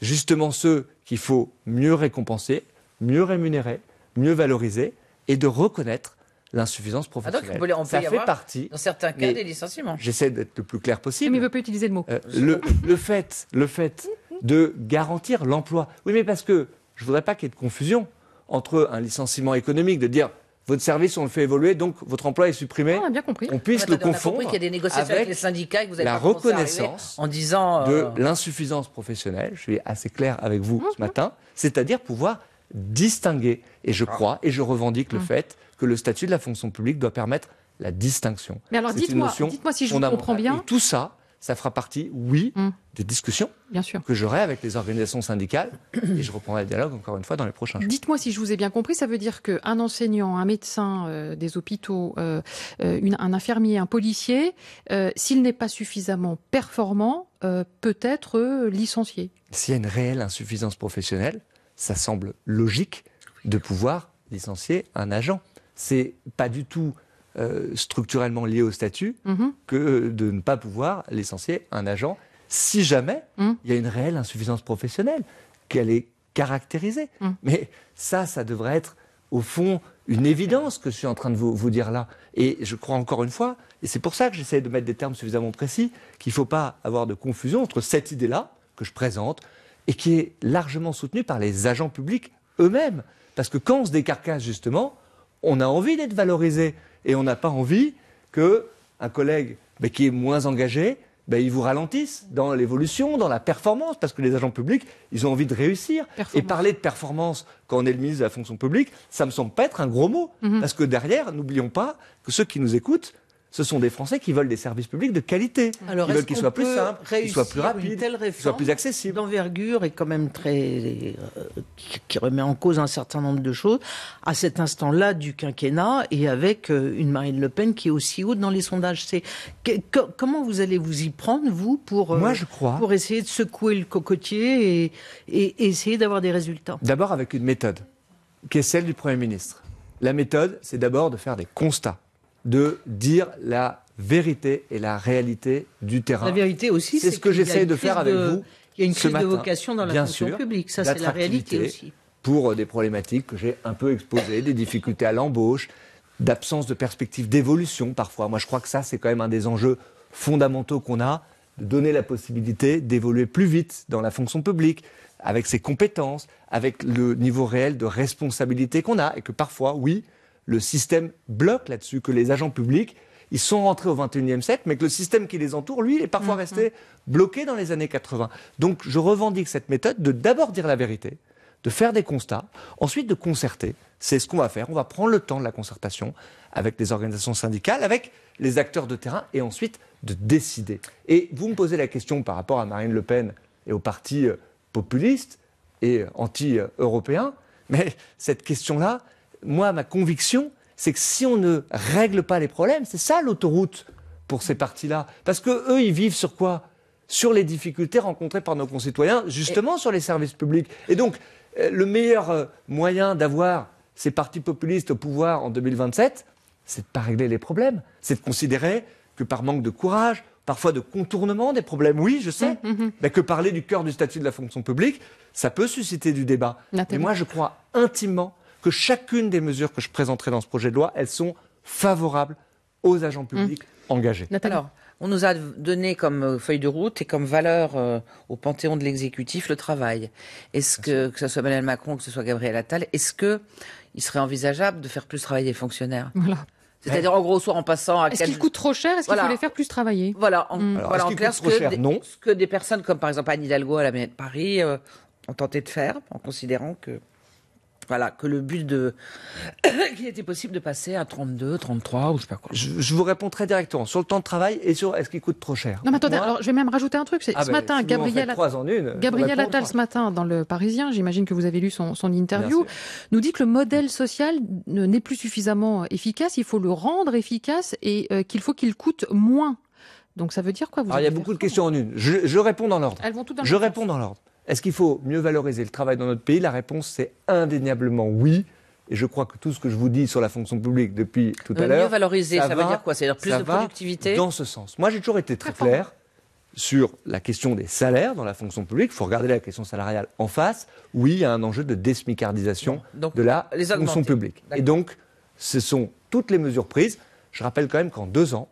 justement ceux qu'il faut mieux récompenser, mieux rémunérer, mieux valoriser et de reconnaître l'insuffisance ah, professionnelle. ça fait partie. Dans certains cas, des licenciements. J'essaie d'être le plus clair possible. Mais il ne veut pas utiliser le mot. Euh, le, fait, le fait de garantir l'emploi. Oui, mais parce que je ne voudrais pas qu'il y ait de confusion entre un licenciement économique, de dire votre service, on le fait évoluer, donc votre emploi est supprimé. on, ah, a bien compris. on puisse ah, le confondre. qu'il y a des négociations avec, les syndicats que vous avez la reconnaissance en disant euh, de l'insuffisance professionnelle. Je suis assez clair avec vous ce mhm. matin, c'est-à-dire pouvoir distinguer. Et je ah. crois et je revendique le fait que le statut de la fonction publique doit permettre la distinction. Mais alors dites-moi, dites si je comprends bien. tout ça, ça fera partie, oui, mm. des discussions que j'aurai avec les organisations syndicales. et je reprendrai le dialogue, encore une fois, dans les prochains jours. Dites-moi si je vous ai bien compris, ça veut dire qu'un enseignant, un médecin euh, des hôpitaux, euh, euh, un infirmier, un policier, s'il n'est pas suffisamment performant, peut être licencié. S'il y a une réelle insuffisance professionnelle, ça semble logique de pouvoir licencier un agent. C'est pas du tout euh, structurellement lié au statut mhm. que de ne pas pouvoir licencier un agent si jamais mhm. il y a une réelle insuffisance professionnelle, qu'elle est caractérisée. Mhm. Mais ça, ça devrait être au fond une évidence que je suis en train de vous, vous dire là. Et je crois encore une fois, et c'est pour ça que j'essaie de mettre des termes suffisamment précis, qu'il ne faut pas avoir de confusion entre cette idée-là, que je présente, et qui est largement soutenue par les agents publics eux-mêmes. Parce que quand on se décarcasse justement, on a envie d'être valorisé et on n'a pas envie que un collègue qui est moins engagé, ben, il vous ralentisse dans l'évolution, dans la performance, parce que les agents publics, ils ont envie de réussir. Et parler de performance quand on est le ministre de la fonction publique, ça me semble pas être un gros mot, mhm. parce que derrière, n'oublions pas que ceux qui nous écoutent, ce sont des Français qui veulent des services publics de qualité. Alors, ils veulent qu'ils soient plus simples, qu'ils soient plus rapides, qu'ils soient plus accessibles. D'envergure est quand même très euh, qui remet en cause un certain nombre de choses à cet instant-là du quinquennat et avec euh, une Marine Le Pen qui est aussi haute dans les sondages. C'est comment vous allez vous y prendre vous pour euh, pour essayer de secouer le cocotier et essayer d'avoir des résultats. D'abord avec une méthode qui est celle du Premier ministre. La méthode, c'est d'abord de faire des constats de dire la vérité et la réalité du terrain. La vérité aussi, c'est ce que, j'essaie de faire avec vous. Il y a une crise de vocation dans la fonction publique, ça c'est la réalité aussi. Pour euh, des problématiques que j'ai un peu exposées, des difficultés à l'embauche, d'absence de perspective d'évolution parfois. Moi je crois que ça c'est quand même un des enjeux fondamentaux qu'on a, de donner la possibilité d'évoluer plus vite dans la fonction publique, avec ses compétences, avec le niveau réel de responsabilité qu'on a, et que parfois, oui, le système bloque là-dessus, que les agents publics, ils sont rentrés au 21e siècle, mais que le système qui les entoure, lui, est parfois mm, resté mm. bloqué dans les années 80. Donc je revendique cette méthode de d'abord dire la vérité, de faire des constats, ensuite de concerter. C'est ce qu'on va faire. On va prendre le temps de la concertation avec les organisations syndicales, avec les acteurs de terrain, et ensuite de décider. Et vous me posez la question par rapport à Marine Le Pen et aux partis euh, populistes et euh, anti euh, européens mais cette question-là, moi, ma conviction, c'est que si on ne règle pas les problèmes, c'est ça l'autoroute pour ces partis-là. Parce que eux, ils vivent sur quoi Sur les difficultés rencontrées par nos concitoyens, justement sur les services publics. Et donc, euh, le meilleur euh, moyen d'avoir ces partis populistes au pouvoir en 2027, c'est de ne pas régler les problèmes. C'est de considérer que par manque de courage, parfois de contournement des problèmes, oui, je sais, mmh, mmh, mmh. mais que parler du cœur du statut de la fonction publique, ça peut susciter du débat. Mais moi, je crois intimement que chacune des mesures que je présenterai dans ce projet de loi, elles sont favorables aux agents publics mmh. engagés. Alors, on nous a donné comme euh, feuille de route et comme valeur euh, au panthéon de l'exécutif le travail. Est-ce que, que ce soit Emmanuel Macron, que ce soit Gabriel Attal, est-ce que il serait envisageable de faire plus travailler les fonctionnaires C'est-à-dire, en gros, soit en passant à. Est-ce qu'il coûte trop cher Est-ce qu'il faut les faire plus travailler Voilà, en, mmh. voilà, en clair, ce que, des, ce que des personnes comme par exemple Anne Hidalgo à la mairie de euh, Paris ont tenté de faire, en considérant que voilà, que le but de. qu'il était possible de passer à 32, 33 ou je sais pas quoi. Je, vous réponds très directement sur le temps de travail et sur est-ce qu'il coûte trop cher. Non, mais attendez, alors je vais même rajouter un truc. Ah, ce ben, matin, Gabriel, Attal, ce matin, dans le Parisien, j'imagine que vous avez lu son, son interview, nous dit que le modèle social n'est plus suffisamment efficace. Il faut le rendre efficace et euh, qu'il faut qu'il coûte moins. Donc ça veut dire quoi il y a beaucoup de questions en une. Je, réponds dans l'ordre. Elles vont toutes dans Je réponds dans l'ordre. Est-ce qu'il faut mieux valoriser le travail dans notre pays La réponse, c'est indéniablement oui. Et je crois que tout ce que je vous dis sur la fonction publique depuis tout à l'heure. Mieux valoriser, ça, veut dire quoi C'est-à-dire plus de productivité Dans ce sens. Moi, j'ai toujours été très clair sur la question des salaires dans la fonction publique. Il faut regarder la question salariale en face. Oui, il y a un enjeu de désmicardisation de la les fonction publique. Et donc, ce sont toutes les mesures prises. Je rappelle quand même qu'en deux ans,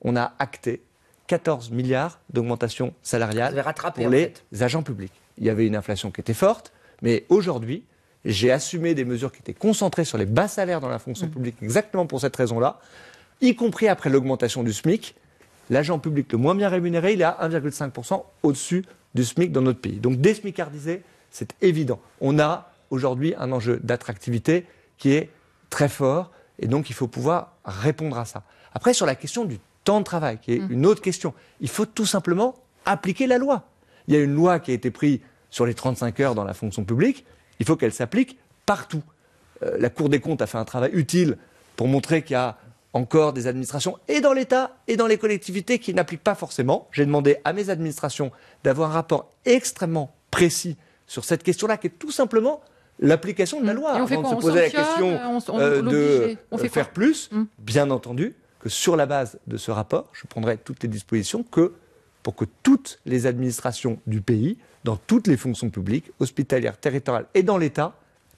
on a acté 14 milliards d'augmentation salariale pour les agents publics. Il y avait une inflation qui était forte, mais aujourd'hui, j'ai assumé des mesures qui étaient concentrées sur les bas salaires dans la fonction mm. publique exactement pour cette raison-là, y compris après l'augmentation du SMIC. L'agent public le moins bien rémunéré, il est à 1,5% au-dessus du SMIC dans notre pays. Donc des SMICardisés, c'est évident. On a aujourd'hui un enjeu d'attractivité qui est très fort et donc il faut pouvoir répondre à ça. Après, sur la question du temps de travail, qui est mm. une autre question. Il faut tout simplement appliquer la loi. Il y a une loi qui a été prise sur les 35 heures dans la fonction publique, il faut qu'elle s'applique partout. Euh, la Cour des comptes a fait un travail utile pour montrer qu'il y a encore des administrations, et dans l'État, et dans les collectivités, qui n'appliquent pas forcément. J'ai demandé à mes administrations d'avoir un rapport extrêmement précis sur cette question-là, qui est tout simplement l'application de la mm. loi. on se posait la question euh, de euh, faire plus, mm. bien entendu, que sur la base de ce rapport, je prendrai toutes les dispositions que, pour que toutes les administrations du pays, dans toutes les fonctions publiques, hospitalières, territoriales et dans l'État,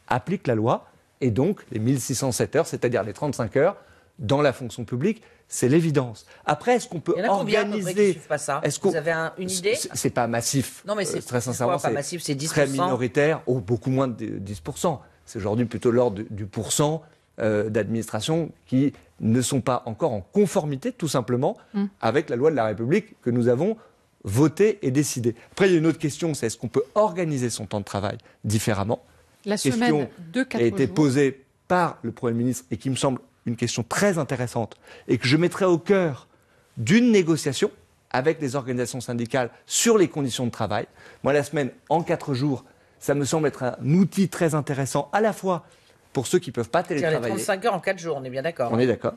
appliquent la loi, et donc les 1607 heures, c'est-à-dire les 35 heures, dans la fonction publique, c'est l'évidence. Après, est-ce qu'on peut Il y en a organiser est-ce qu'on... Vous avez une idée C'est pas massif. Non, mais euh, c'est très sincèrement, c'est, très minoritaire, ou beaucoup moins de 10%. C'est aujourd'hui plutôt l'ordre du pourcent euh, d'administration qui ne sont pas encore en conformité, tout simplement, mm. avec la loi de la République que nous avons votée et décidée. Après, il y a une autre question, c'est est-ce qu'on peut organiser son temps de travail différemment La question a été posée par le Premier ministre et qui me semble une question très intéressante et que je mettrai au cœur d'une négociation avec les organisations syndicales sur les conditions de travail. Moi, la semaine en quatre jours, ça me semble être un outil très intéressant à la fois pour ceux qui ne peuvent pas télétravailler. Les 35 heures en 4 jours, on est bien d'accord. On est d'accord.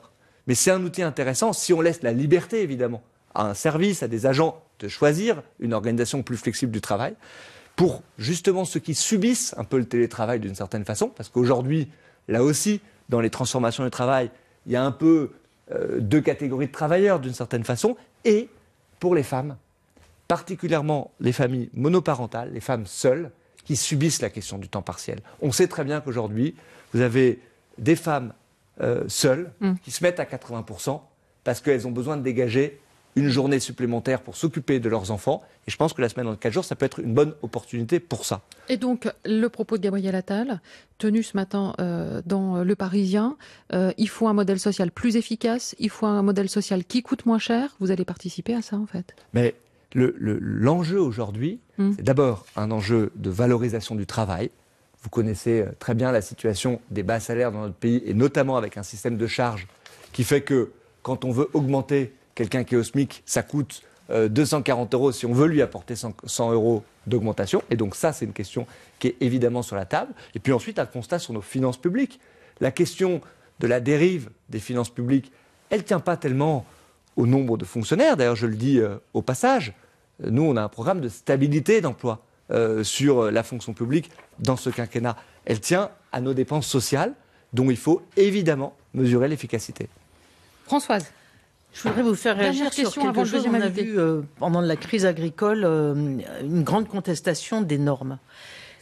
Mais c'est un outil intéressant si on laisse la liberté, évidemment, à un service, à des agents de choisir une organisation plus flexible du travail, pour justement ceux qui subissent un peu le télétravail d'une certaine façon, parce qu'aujourd'hui, là aussi, dans les transformations du travail, il y a un peu euh, deux catégories de travailleurs d'une certaine façon, et pour les femmes, particulièrement les familles monoparentales, les femmes seules, qui subissent la question du temps partiel. On sait très bien qu'aujourd'hui, vous avez des femmes euh, seules mm. qui se mettent à 80% parce qu'elles ont besoin de dégager une journée supplémentaire pour s'occuper de leurs enfants. Et je pense que la semaine en 4 jours, ça peut être une bonne opportunité pour ça. Et donc, le propos de Gabriel Attal, tenu ce matin euh, dans Le Parisien, euh, il faut un modèle social plus efficace, il faut un modèle social qui coûte moins cher. Vous allez participer à ça, en fait. Mais l'enjeu le, aujourd'hui, mm. c'est d'abord un enjeu de valorisation du travail. Vous connaissez euh, très bien la situation des bas salaires dans notre pays, et notamment avec un système de charges qui fait que quand on veut augmenter quelqu'un qui est au SMIC, ça coûte 240 euh, euros si on veut lui apporter 100 euros d'augmentation. Et donc ça, c'est une question qui est évidemment sur la table. Et puis ensuite, un constat sur nos finances publiques. La question de la dérive des finances publiques, elle ne tient pas tellement au nombre de fonctionnaires. D'ailleurs, je le dis euh, au passage, nous, on a un programme de stabilité d'emploi. Euh, sur la fonction publique, dans ce quinquennat, elle tient à nos dépenses sociales, dont il faut évidemment mesurer l'efficacité. Françoise je voudrais vous faire réagir sur quelque chose. On a vu euh, pendant la crise agricole euh, une grande contestation des normes.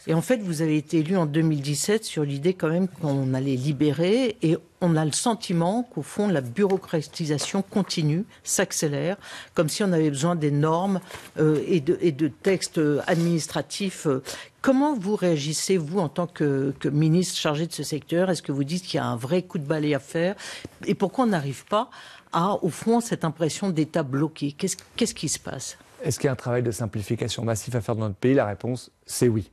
Et en fait, vous avez été élu en 2017 sur l'idée quand même qu'on allait libérer et on a le sentiment qu'au fond, la bureaucratisation continue, s'accélère, comme si on avait besoin des normes euh, et, de, textes euh, administratifs. Euh. Comment vous réagissez, vous, en tant que, ministre chargé de ce secteur Est-ce que vous dites qu'il y a un vrai coup de balai à faire Et pourquoi on n'arrive pas à, au fond, cette impression d'État bloqué Qu'est-ce qui se passe Est-ce qu'il y a un travail de simplification massif à faire dans notre pays La réponse, c'est oui.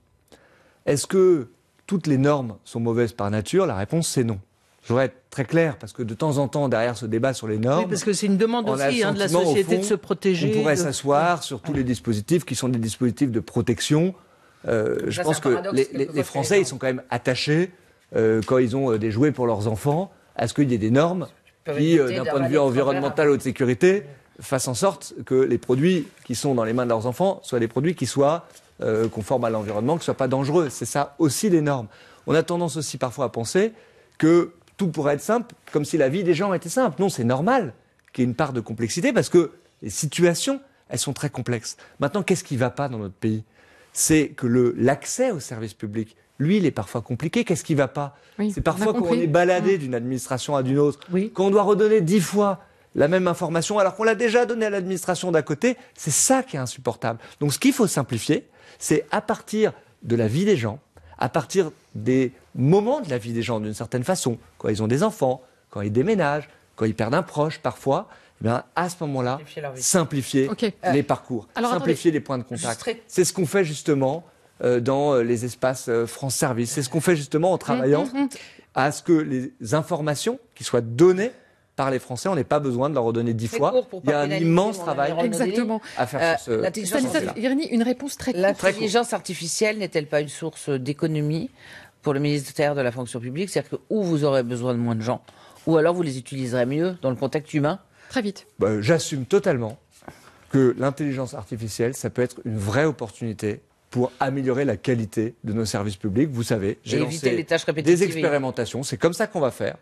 Est-ce que toutes les normes sont mauvaises par nature La réponse, c'est non. Je voudrais être très clair, parce que de temps en temps, derrière ce débat sur les normes. parce que c'est une demande aussi hein, de la société de se protéger. On pourrait s'asseoir sur tous les dispositifs qui sont des dispositifs de protection. Euh, je pense que les, Français, ils sont quand même attachés, euh, quand ils ont euh, des jouets pour leurs enfants, à ce qu'il y ait des normes qui, d'un point de vue environnemental ou de sécurité, fassent en sorte que les produits qui sont dans les mains de leurs enfants soient des produits qui soient euh, conformes à l'environnement, qui ne soient pas dangereux. C'est ça aussi les normes. On a tendance aussi parfois à penser que tout pourrait être simple, comme si la vie des gens était simple. Non, c'est normal qu'il y ait une part de complexité parce que les situations, elles sont très complexes. Maintenant, qu'est-ce qui ne va pas dans notre pays C'est que l'accès aux services publics, lui, il est parfois compliqué. Qu'est-ce qui ne va pas C'est parfois qu'on est baladé mm. d'une administration à d'une autre, qu'on doit redonner dix fois la même information alors qu'on l'a déjà donnée à l'administration d'à côté. C'est ça qui est insupportable. Donc ce qu'il faut simplifier, c'est à partir de la vie des gens, à partir des moments de la vie des gens d'une certaine façon, quand ils ont des enfants, quand ils déménagent, quand ils perdent un proche parfois, eh à ce moment-là, simplifier, les euh, parcours, simplifier les points de contact. C'est ce qu'on fait justement euh, dans euh, les espaces France Service. C'est ce qu'on fait justement en travaillant hum, hum, hum. à ce que les informations qui soient données par les Français. On n'est pas besoin de leur redonner dix fois. Il y a un immense travail à faire euh, une réponse très courte. L'intelligence artificielle n'est-elle pas une source d'économie pour le ministère de la fonction publique C'est-à-dire que où vous aurez besoin de moins de gens, ou alors vous les utiliserez mieux dans le contact humain Très vite. Bah, j'assume totalement que l'intelligence artificielle, ça peut être une vraie opportunité pour améliorer la qualité de nos services publics. Vous savez, j'ai lancé les tâches des expérimentations. C'est comme ça qu'on va faire.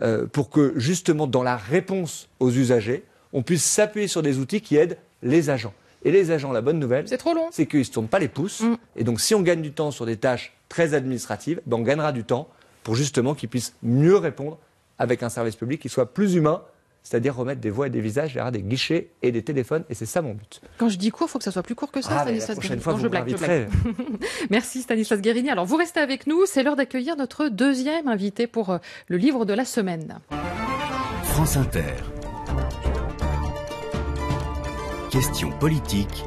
Euh, pour que justement dans la réponse aux usagers, on puisse s'appuyer sur des outils qui aident les agents. Et les agents, la bonne nouvelle, c'est trop long. C'est qu'ils ne se tournent pas les pouces. Mm. Et donc si on gagne du temps sur des tâches très administratives, ben, on gagnera du temps pour justement qu'ils puissent mieux répondre avec un service public qui soit plus humain c'est-à-dire remettre des voix et des visages derrière des guichets et des téléphones, et c'est ça mon but. Quand je dis court, il faut que ça soit plus court que ça, ah, Stanislas la prochaine je Merci Stanislas Guérini. Alors vous restez avec nous, c'est l'heure d'accueillir notre deuxième invité pour euh, le livre de la semaine. France Inter. Question politique.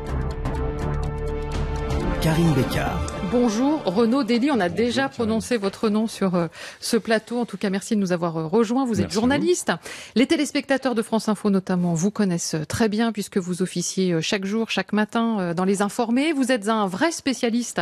Karine Bécard bonjour. Renaud Dely, on a déjà prononcé votre nom sur euh, ce plateau. En tout cas, merci de nous avoir euh, rejoints. Vous êtes journaliste. Les téléspectateurs de France Info notamment vous connaissent euh, très bien puisque vous officiez chaque jour, chaque matin dans les informés. Vous êtes un vrai spécialiste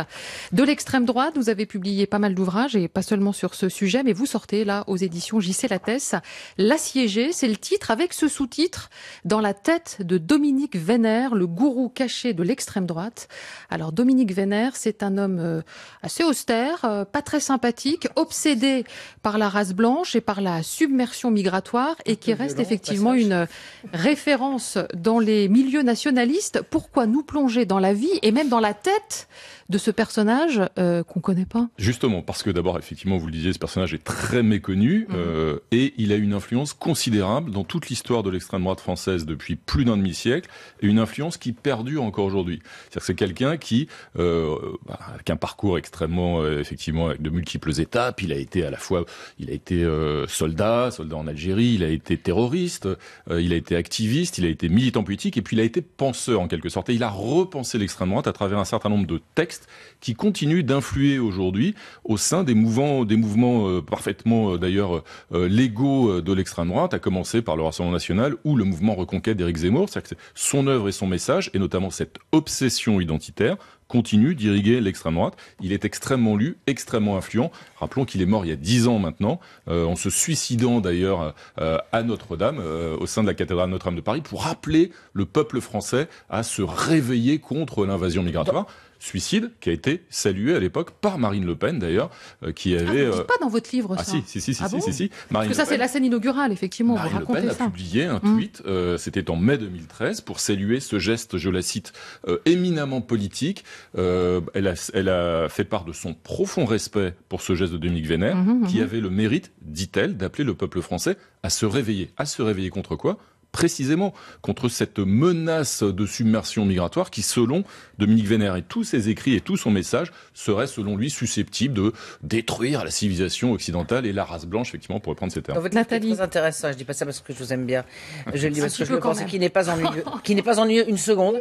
de l'extrême droite. Vous avez publié pas mal d'ouvrages et pas seulement sur ce sujet, mais vous sortez là aux éditions JC Lattès, L'assiégé, c'est le titre avec ce sous-titre dans la tête de Dominique Vénère, le gourou caché de l'extrême droite. Alors Dominique Vénère, c'est un homme euh, assez austère, euh, pas très sympathique, obsédé par la race blanche et par la submersion migratoire et qui reste effectivement une référence dans les milieux nationalistes. Pourquoi nous plonger dans la vie et même dans la tête de ce personnage qu'on euh, qu'on connaît pas Justement, parce que d'abord, effectivement, vous le disiez, ce personnage est très méconnu mhm. et il a une influence considérable dans toute l'histoire de l'extrême droite française depuis plus d'un demi-siècle et une influence qui perdure encore aujourd'hui. C'est-à-dire que c'est quelqu'un qui, euh, bah, avec un parcours extrêmement, euh, effectivement, avec de multiples étapes. Il a été à la fois, il a été euh, soldat, soldat en Algérie, il a été terroriste, euh, il a été activiste, il a été militant politique, et puis il a été penseur en quelque sorte. Et il a repensé l'extrême droite à travers un certain nombre de textes qui continuent d'influer aujourd'hui au sein des mouvements, des mouvements parfaitement d'ailleurs légaux de l'extrême droite, à commencer par le Rassemblement national ou le mouvement Reconquête d'Éric Zemmour. C'est-à-dire que son œuvre et son message, et notamment cette obsession identitaire, continue d'irriguer l'extrême droite. Il est extrêmement lu, extrêmement influent. Rappelons qu'il est mort il y a dix ans maintenant, euh, en se suicidant d'ailleurs euh, à Notre-Dame, euh, au sein de la cathédrale Notre-Dame de Paris, pour appeler le peuple français à se réveiller contre l'invasion migratoire suicide qui a été salué à l'époque par Marine Le Pen d'ailleurs, euh, qui ah, avait. Euh, pas dans votre livre ah, ça. Ah si si si si ah si, si, Parce que ça c'est la scène inaugurale effectivement. Marine Le Pen a publié un mm. tweet, euh, c'était en mai 2013 pour saluer ce geste, je la cite, éminemment politique. elle a fait part de son profond respect pour ce geste de Dominique Vénère, mhm, qui mhm. avait le mérite, dit-elle, d'appeler le peuple français à se réveiller, à se réveiller contre quoi précisément contre cette menace de submersion migratoire qui, selon Dominique Vénère et tous ses écrits et tout son message, serait selon lui susceptible de détruire la civilisation occidentale et la race blanche, effectivement, pour reprendre ses termes. Votre c'est très intéressant. Je dis pas ça parce que je vous aime bien. Je le dis parce que je le pense qu'il n'est pas ennuyeux, qui n'est pas ennuyeux une seconde.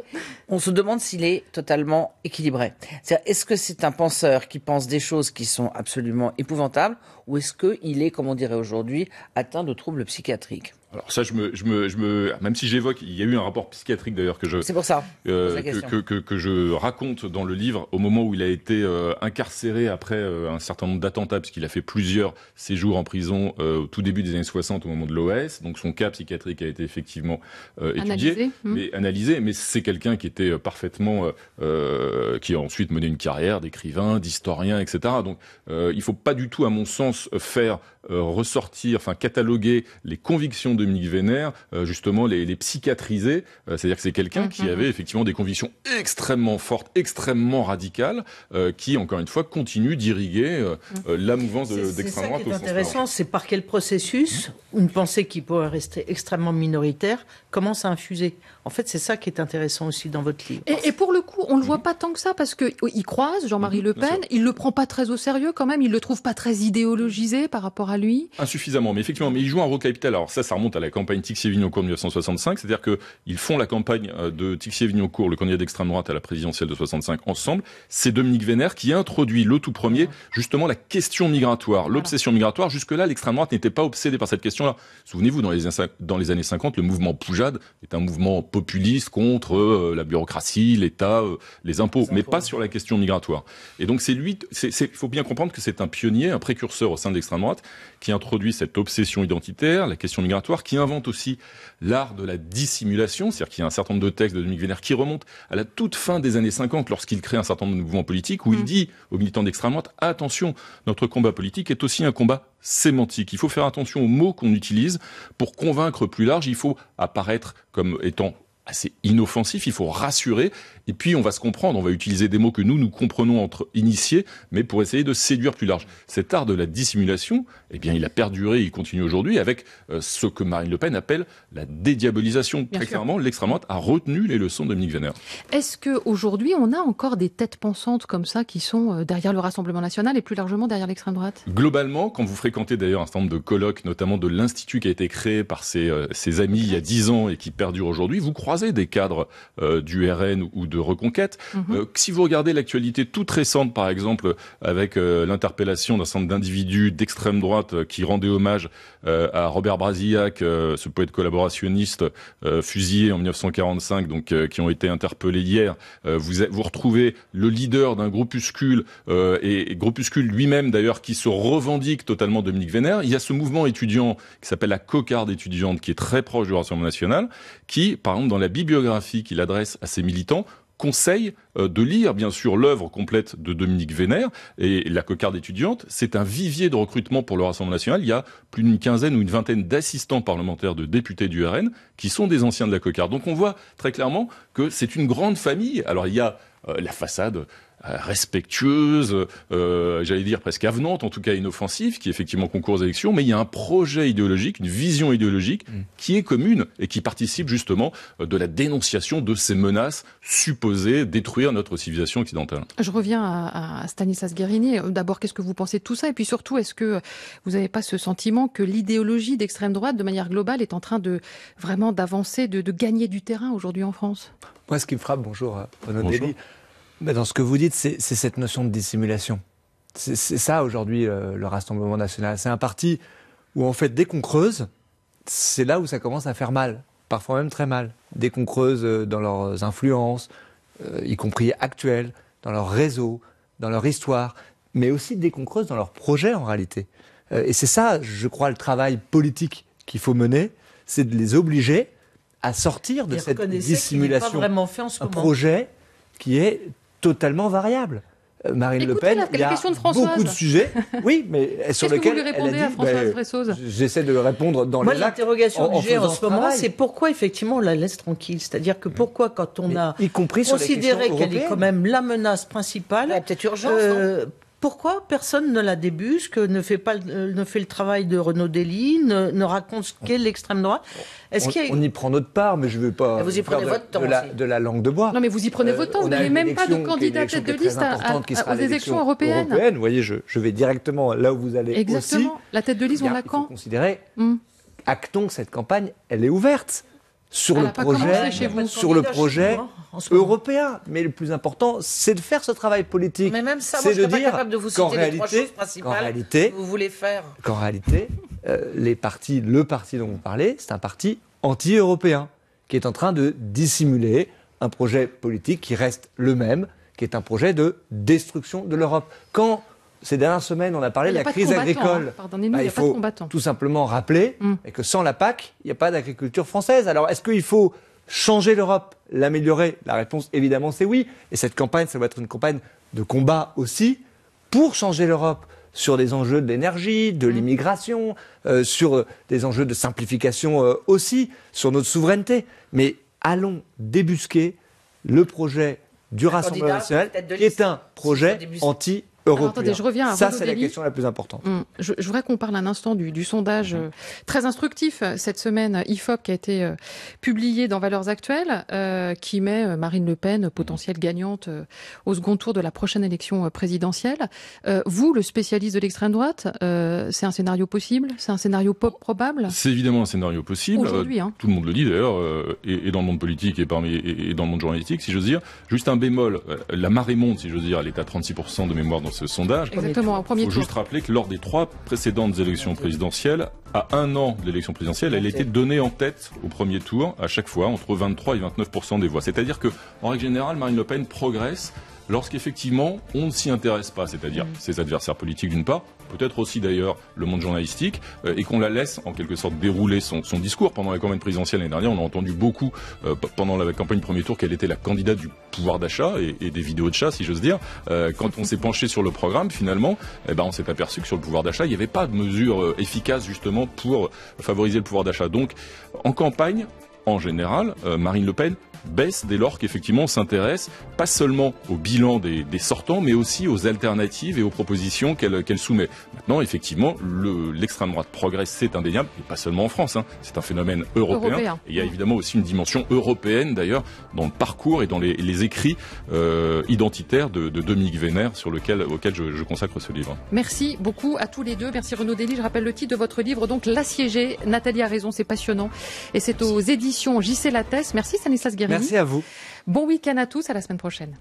On se demande s'il est totalement équilibré. cest est-ce que c'est un penseur qui pense des choses qui sont absolument épouvantables ou est-ce qu'il est, comme on dirait aujourd'hui, atteint de troubles psychiatriques alors ça, je me, je me, je me même si j'évoque, il y a eu un rapport psychiatrique d'ailleurs que je, c'est pour ça, euh, que, que, que, je raconte dans le livre au moment où il a été euh, incarcéré après euh, un certain nombre d'attentats, puisqu'il a fait plusieurs séjours en prison au tout début des années 60 au moment de l'OS. Donc son cas psychiatrique a été effectivement étudié, analysé, hein. mais analysé. Mais c'est quelqu'un qui était parfaitement, qui a ensuite mené une carrière d'écrivain, d'historien, etc. Donc il faut pas du tout, à mon sens, faire euh, ressortir, enfin cataloguer les convictions de Dominique Vénère, euh, justement les, psychiatriser. Euh, c'est-à-dire que c'est quelqu'un qui mhm. avait effectivement des convictions extrêmement fortes, extrêmement radicales, qui, encore une fois, continue d'irriguer mhm. la mouvance d'extrême droite. Ce qui est intéressant, c'est par quel processus mhm. une pensée qui pourrait rester extrêmement minoritaire commence à infuser. En fait, c'est ça qui est intéressant aussi dans votre livre. Et, et pour le coup, on ne le voit pas tant que ça, parce qu'il oh, croise Jean-Marie Le Pen, il ne le prend pas très au sérieux quand même, il ne le trouve pas très idéologisé par rapport à lui Insuffisamment, mais effectivement, mais il joue un rôle capital. Alors ça, ça remonte à la campagne Tixier-Vignoncourt 1965, c'est-à-dire qu'ils font la campagne euh, de Tixier-Vignoncourt, le candidat d'extrême droite à la présidentielle de 65, ensemble. C'est Dominique Vénère qui introduit le tout premier, justement, la question migratoire, l'obsession migratoire. Jusque-là, l'extrême droite n'était pas obsédée par cette question-là. Souvenez-vous, dans les, dans les années 50, le mouvement Poujade est un mouvement populiste contre euh, la bureaucratie, l'État, euh, les impôts, les impôts, mais pas sur la question migratoire. Et donc c'est lui, il faut bien comprendre que c'est un pionnier, un précurseur au sein de l'extrême droite, qui introduit cette obsession identitaire, la question migratoire, qui invente aussi l'art de la dissimulation, c'est-à-dire qu'il y a un certain nombre de textes de Dominique Vénère qui remontent à la toute fin des années 50 lorsqu'il crée un certain nombre de mouvements politiques où il mm. dit aux militants d'extrême droite, attention, notre combat politique est aussi un combat sémantique. Il faut faire attention aux mots qu'on utilise pour convaincre plus large. Il faut apparaître comme étant assez inoffensif, il faut rassurer, et puis on va se comprendre, on va utiliser des mots que nous, nous comprenons entre initiés, mais pour essayer de séduire plus large. Cet art de la dissimulation, eh bien, il a perduré, il continue aujourd'hui avec euh, ce que Marine Le Pen appelle la dédiabolisation. Très clairement, l'extrême droite a retenu les leçons de Dominique Venner. Est-ce qu'aujourd'hui, on a encore des têtes pensantes comme ça qui sont euh, derrière le Rassemblement National et plus largement derrière l'extrême droite Globalement, quand vous fréquentez d'ailleurs un certain nombre de colloques, notamment de l'Institut qui a été créé par ses, euh, ses amis il y a dix ans et qui perdure aujourd'hui, vous croyez des cadres euh, du RN ou de Reconquête. Mhm. Euh, si vous regardez l'actualité toute récente, par exemple, avec euh, l'interpellation d'un certain d'individus d'extrême droite qui rendaient hommage à Robert Brasillac, ce poète collaborationniste fusillé en 1945, donc qui ont été interpellés hier, vous, vous retrouvez le leader d'un groupuscule et, groupuscule lui-même d'ailleurs qui se revendique totalement Dominique Vénère. Il y a ce mouvement étudiant qui s'appelle la cocarde étudiante qui est très proche du Rassemblement national, qui, par exemple, dans la bibliographie qu'il adresse à ses militants conseille euh, de lire, bien sûr, l'œuvre complète de Dominique Vénère et la cocarde étudiante. C'est un vivier de recrutement pour le Rassemblement national. Il y a plus d'une quinzaine ou une vingtaine d'assistants parlementaires de députés du RN qui sont des anciens de la cocarde. Donc on voit très clairement que c'est une grande famille. Alors il y a euh, la façade euh, respectueuse, euh, j'allais dire presque avenante, en tout cas inoffensive, qui effectivement concourt aux élections, mais il y a un projet idéologique, une vision idéologique mm. qui est commune et qui participe justement euh, de la dénonciation de ces menaces supposées détruire notre civilisation occidentale. Je reviens à, Stanislas Guérini. D'abord, qu'est-ce que vous pensez de tout ça Et puis surtout, est-ce que vous n'avez pas ce sentiment que l'idéologie d'extrême droite, de manière globale, est en train de vraiment d'avancer, de, gagner du terrain aujourd'hui en France Moi, ce qui me frappe, bonjour, Renaud bonjour. Bah, dans ce que vous dites, c'est cette notion de dissimulation. C'est ça aujourd'hui euh, le Rassemblement national. C'est un parti où en fait dès qu'on creuse, c'est là où ça commence à faire mal, parfois même très mal. Dès qu'on creuse euh, dans leurs influences, euh, y compris actuelles, dans leur réseau, dans leur histoire, mais aussi dès qu'on creuse dans leurs projets en réalité. et c'est ça, je crois, le travail politique qu'il faut mener, c'est de les obliger à sortir de cette dissimulation. un projet qui est totalement variable. Euh, Marine Le Pen, il y a beaucoup de sujets, oui, mais sur lesquels elle a dit, ben, j'essaie de répondre dans Moi, l'interrogation que j'ai en, ce moment, c'est pourquoi effectivement on la laisse tranquille, c'est-à-dire que pourquoi quand on a considéré qu'elle est quand même la menace principale, peut-être urgence, euh, pourquoi personne ne la débusque, ne fait, pas, euh, ne fait le travail de Renaud Dely, ne, raconte ce qu'est l'extrême droite on, y prend notre part, mais je ne veux pas vous de, la, langue de bois. Non, mais vous y prenez euh, votre temps. Vous n'avez même pas de candidat tête de liste aux élections européennes. Vous voyez, je, vais directement là où vous allez Exactement. La tête de liste, on la quand hmm. Actons que cette campagne, elle est ouverte sur le projet, sur le projet européen. Mais le plus important, c'est de faire ce travail politique. Mais même ça, c'est de dire qu'en réalité, vous voulez faire. Qu'en réalité, euh, les partis, le parti dont vous parlez, c'est un parti anti-européen qui est en train de dissimuler un projet politique qui reste le même, qui est un projet de destruction de l'Europe. Quand ces dernières semaines, on a parlé de la crise agricole. il, faut pas de tout simplement rappeler hum. que sans la PAC, il n'y a pas d'agriculture française. Alors, est-ce qu'il faut changer l'Europe, l'améliorer La réponse, évidemment, c'est oui. Et cette campagne, ça va être une campagne de combat aussi pour changer l'Europe sur des enjeux de l'énergie, de hum. l'immigration, euh, sur euh, des enjeux de simplification euh, aussi, sur notre souveraineté. Mais allons débusquer le projet du Rassemblement national, qui est un projet anti attendez, je reviens Ça, c'est la question la plus importante. Hum, je, voudrais qu'on parle un instant du, sondage mhm. euh, très instructif euh, cette semaine euh, IFOP qui a été publié dans Valeurs Actuelles, qui met Marine Le Pen potentielle gagnante au second tour de la prochaine élection présidentielle. vous, le spécialiste de l'extrême droite, c'est un scénario possible C'est un scénario probable C'est évidemment un scénario possible. Aujourd'hui, hein. tout le monde le dit d'ailleurs, et, dans le monde politique et, parmi, et, dans le monde journalistique, si j'ose dire. Juste un bémol, la marée monte, si j'ose dire, elle est à 36 de mémoire dans ce sondage. Exactement, Il faut juste rappeler que lors des trois précédentes élections présidentielles, à un an de l'élection présidentielle, elle était donnée en tête au premier tour, à chaque fois, entre 23 et 29 des voix. C'est-à-dire que, en règle générale, Marine Le Pen progresse lorsqu'effectivement on ne s'y intéresse pas, c'est-à-dire mm. ses adversaires politiques d'une part, peut-être aussi d'ailleurs le monde journalistique, euh, et qu'on la laisse en quelque sorte dérouler son, discours. Pendant la campagne présidentielle l'année dernière, on a entendu beaucoup, euh, pendant la campagne premier tour, qu'elle était la candidate du pouvoir d'achat et, des vidéos de chat, si j'ose dire. Euh, quand on s'est penché sur le programme, finalement, eh ben, on s'est aperçu que sur le pouvoir d'achat, il n'y avait pas de mesures efficaces justement pour favoriser le pouvoir d'achat. Donc, en campagne, en général, euh, Marine Le Pen baisse dès lors qu'effectivement on s'intéresse pas seulement au bilan des, sortants, mais aussi aux alternatives et aux propositions qu'elle soumet. Maintenant, effectivement, l'extrême droite progresse, c'est indéniable, et pas seulement en France, hein. c'est un phénomène européen, Et il y a évidemment aussi une dimension européenne, d'ailleurs, dans le parcours et dans les, écrits euh, identitaires de, de Dominique Vénère, sur lequel, auquel je, je, consacre ce livre. Merci beaucoup à tous les deux. Merci Renaud Dely. Je rappelle le titre de votre livre, donc L'assiégé. Nathalie a raison, c'est passionnant. Et c'est aux éditions éditions JC Lattès. Merci Stanislas Guérini. Merci à vous. Bon week-end à tous, à la semaine prochaine.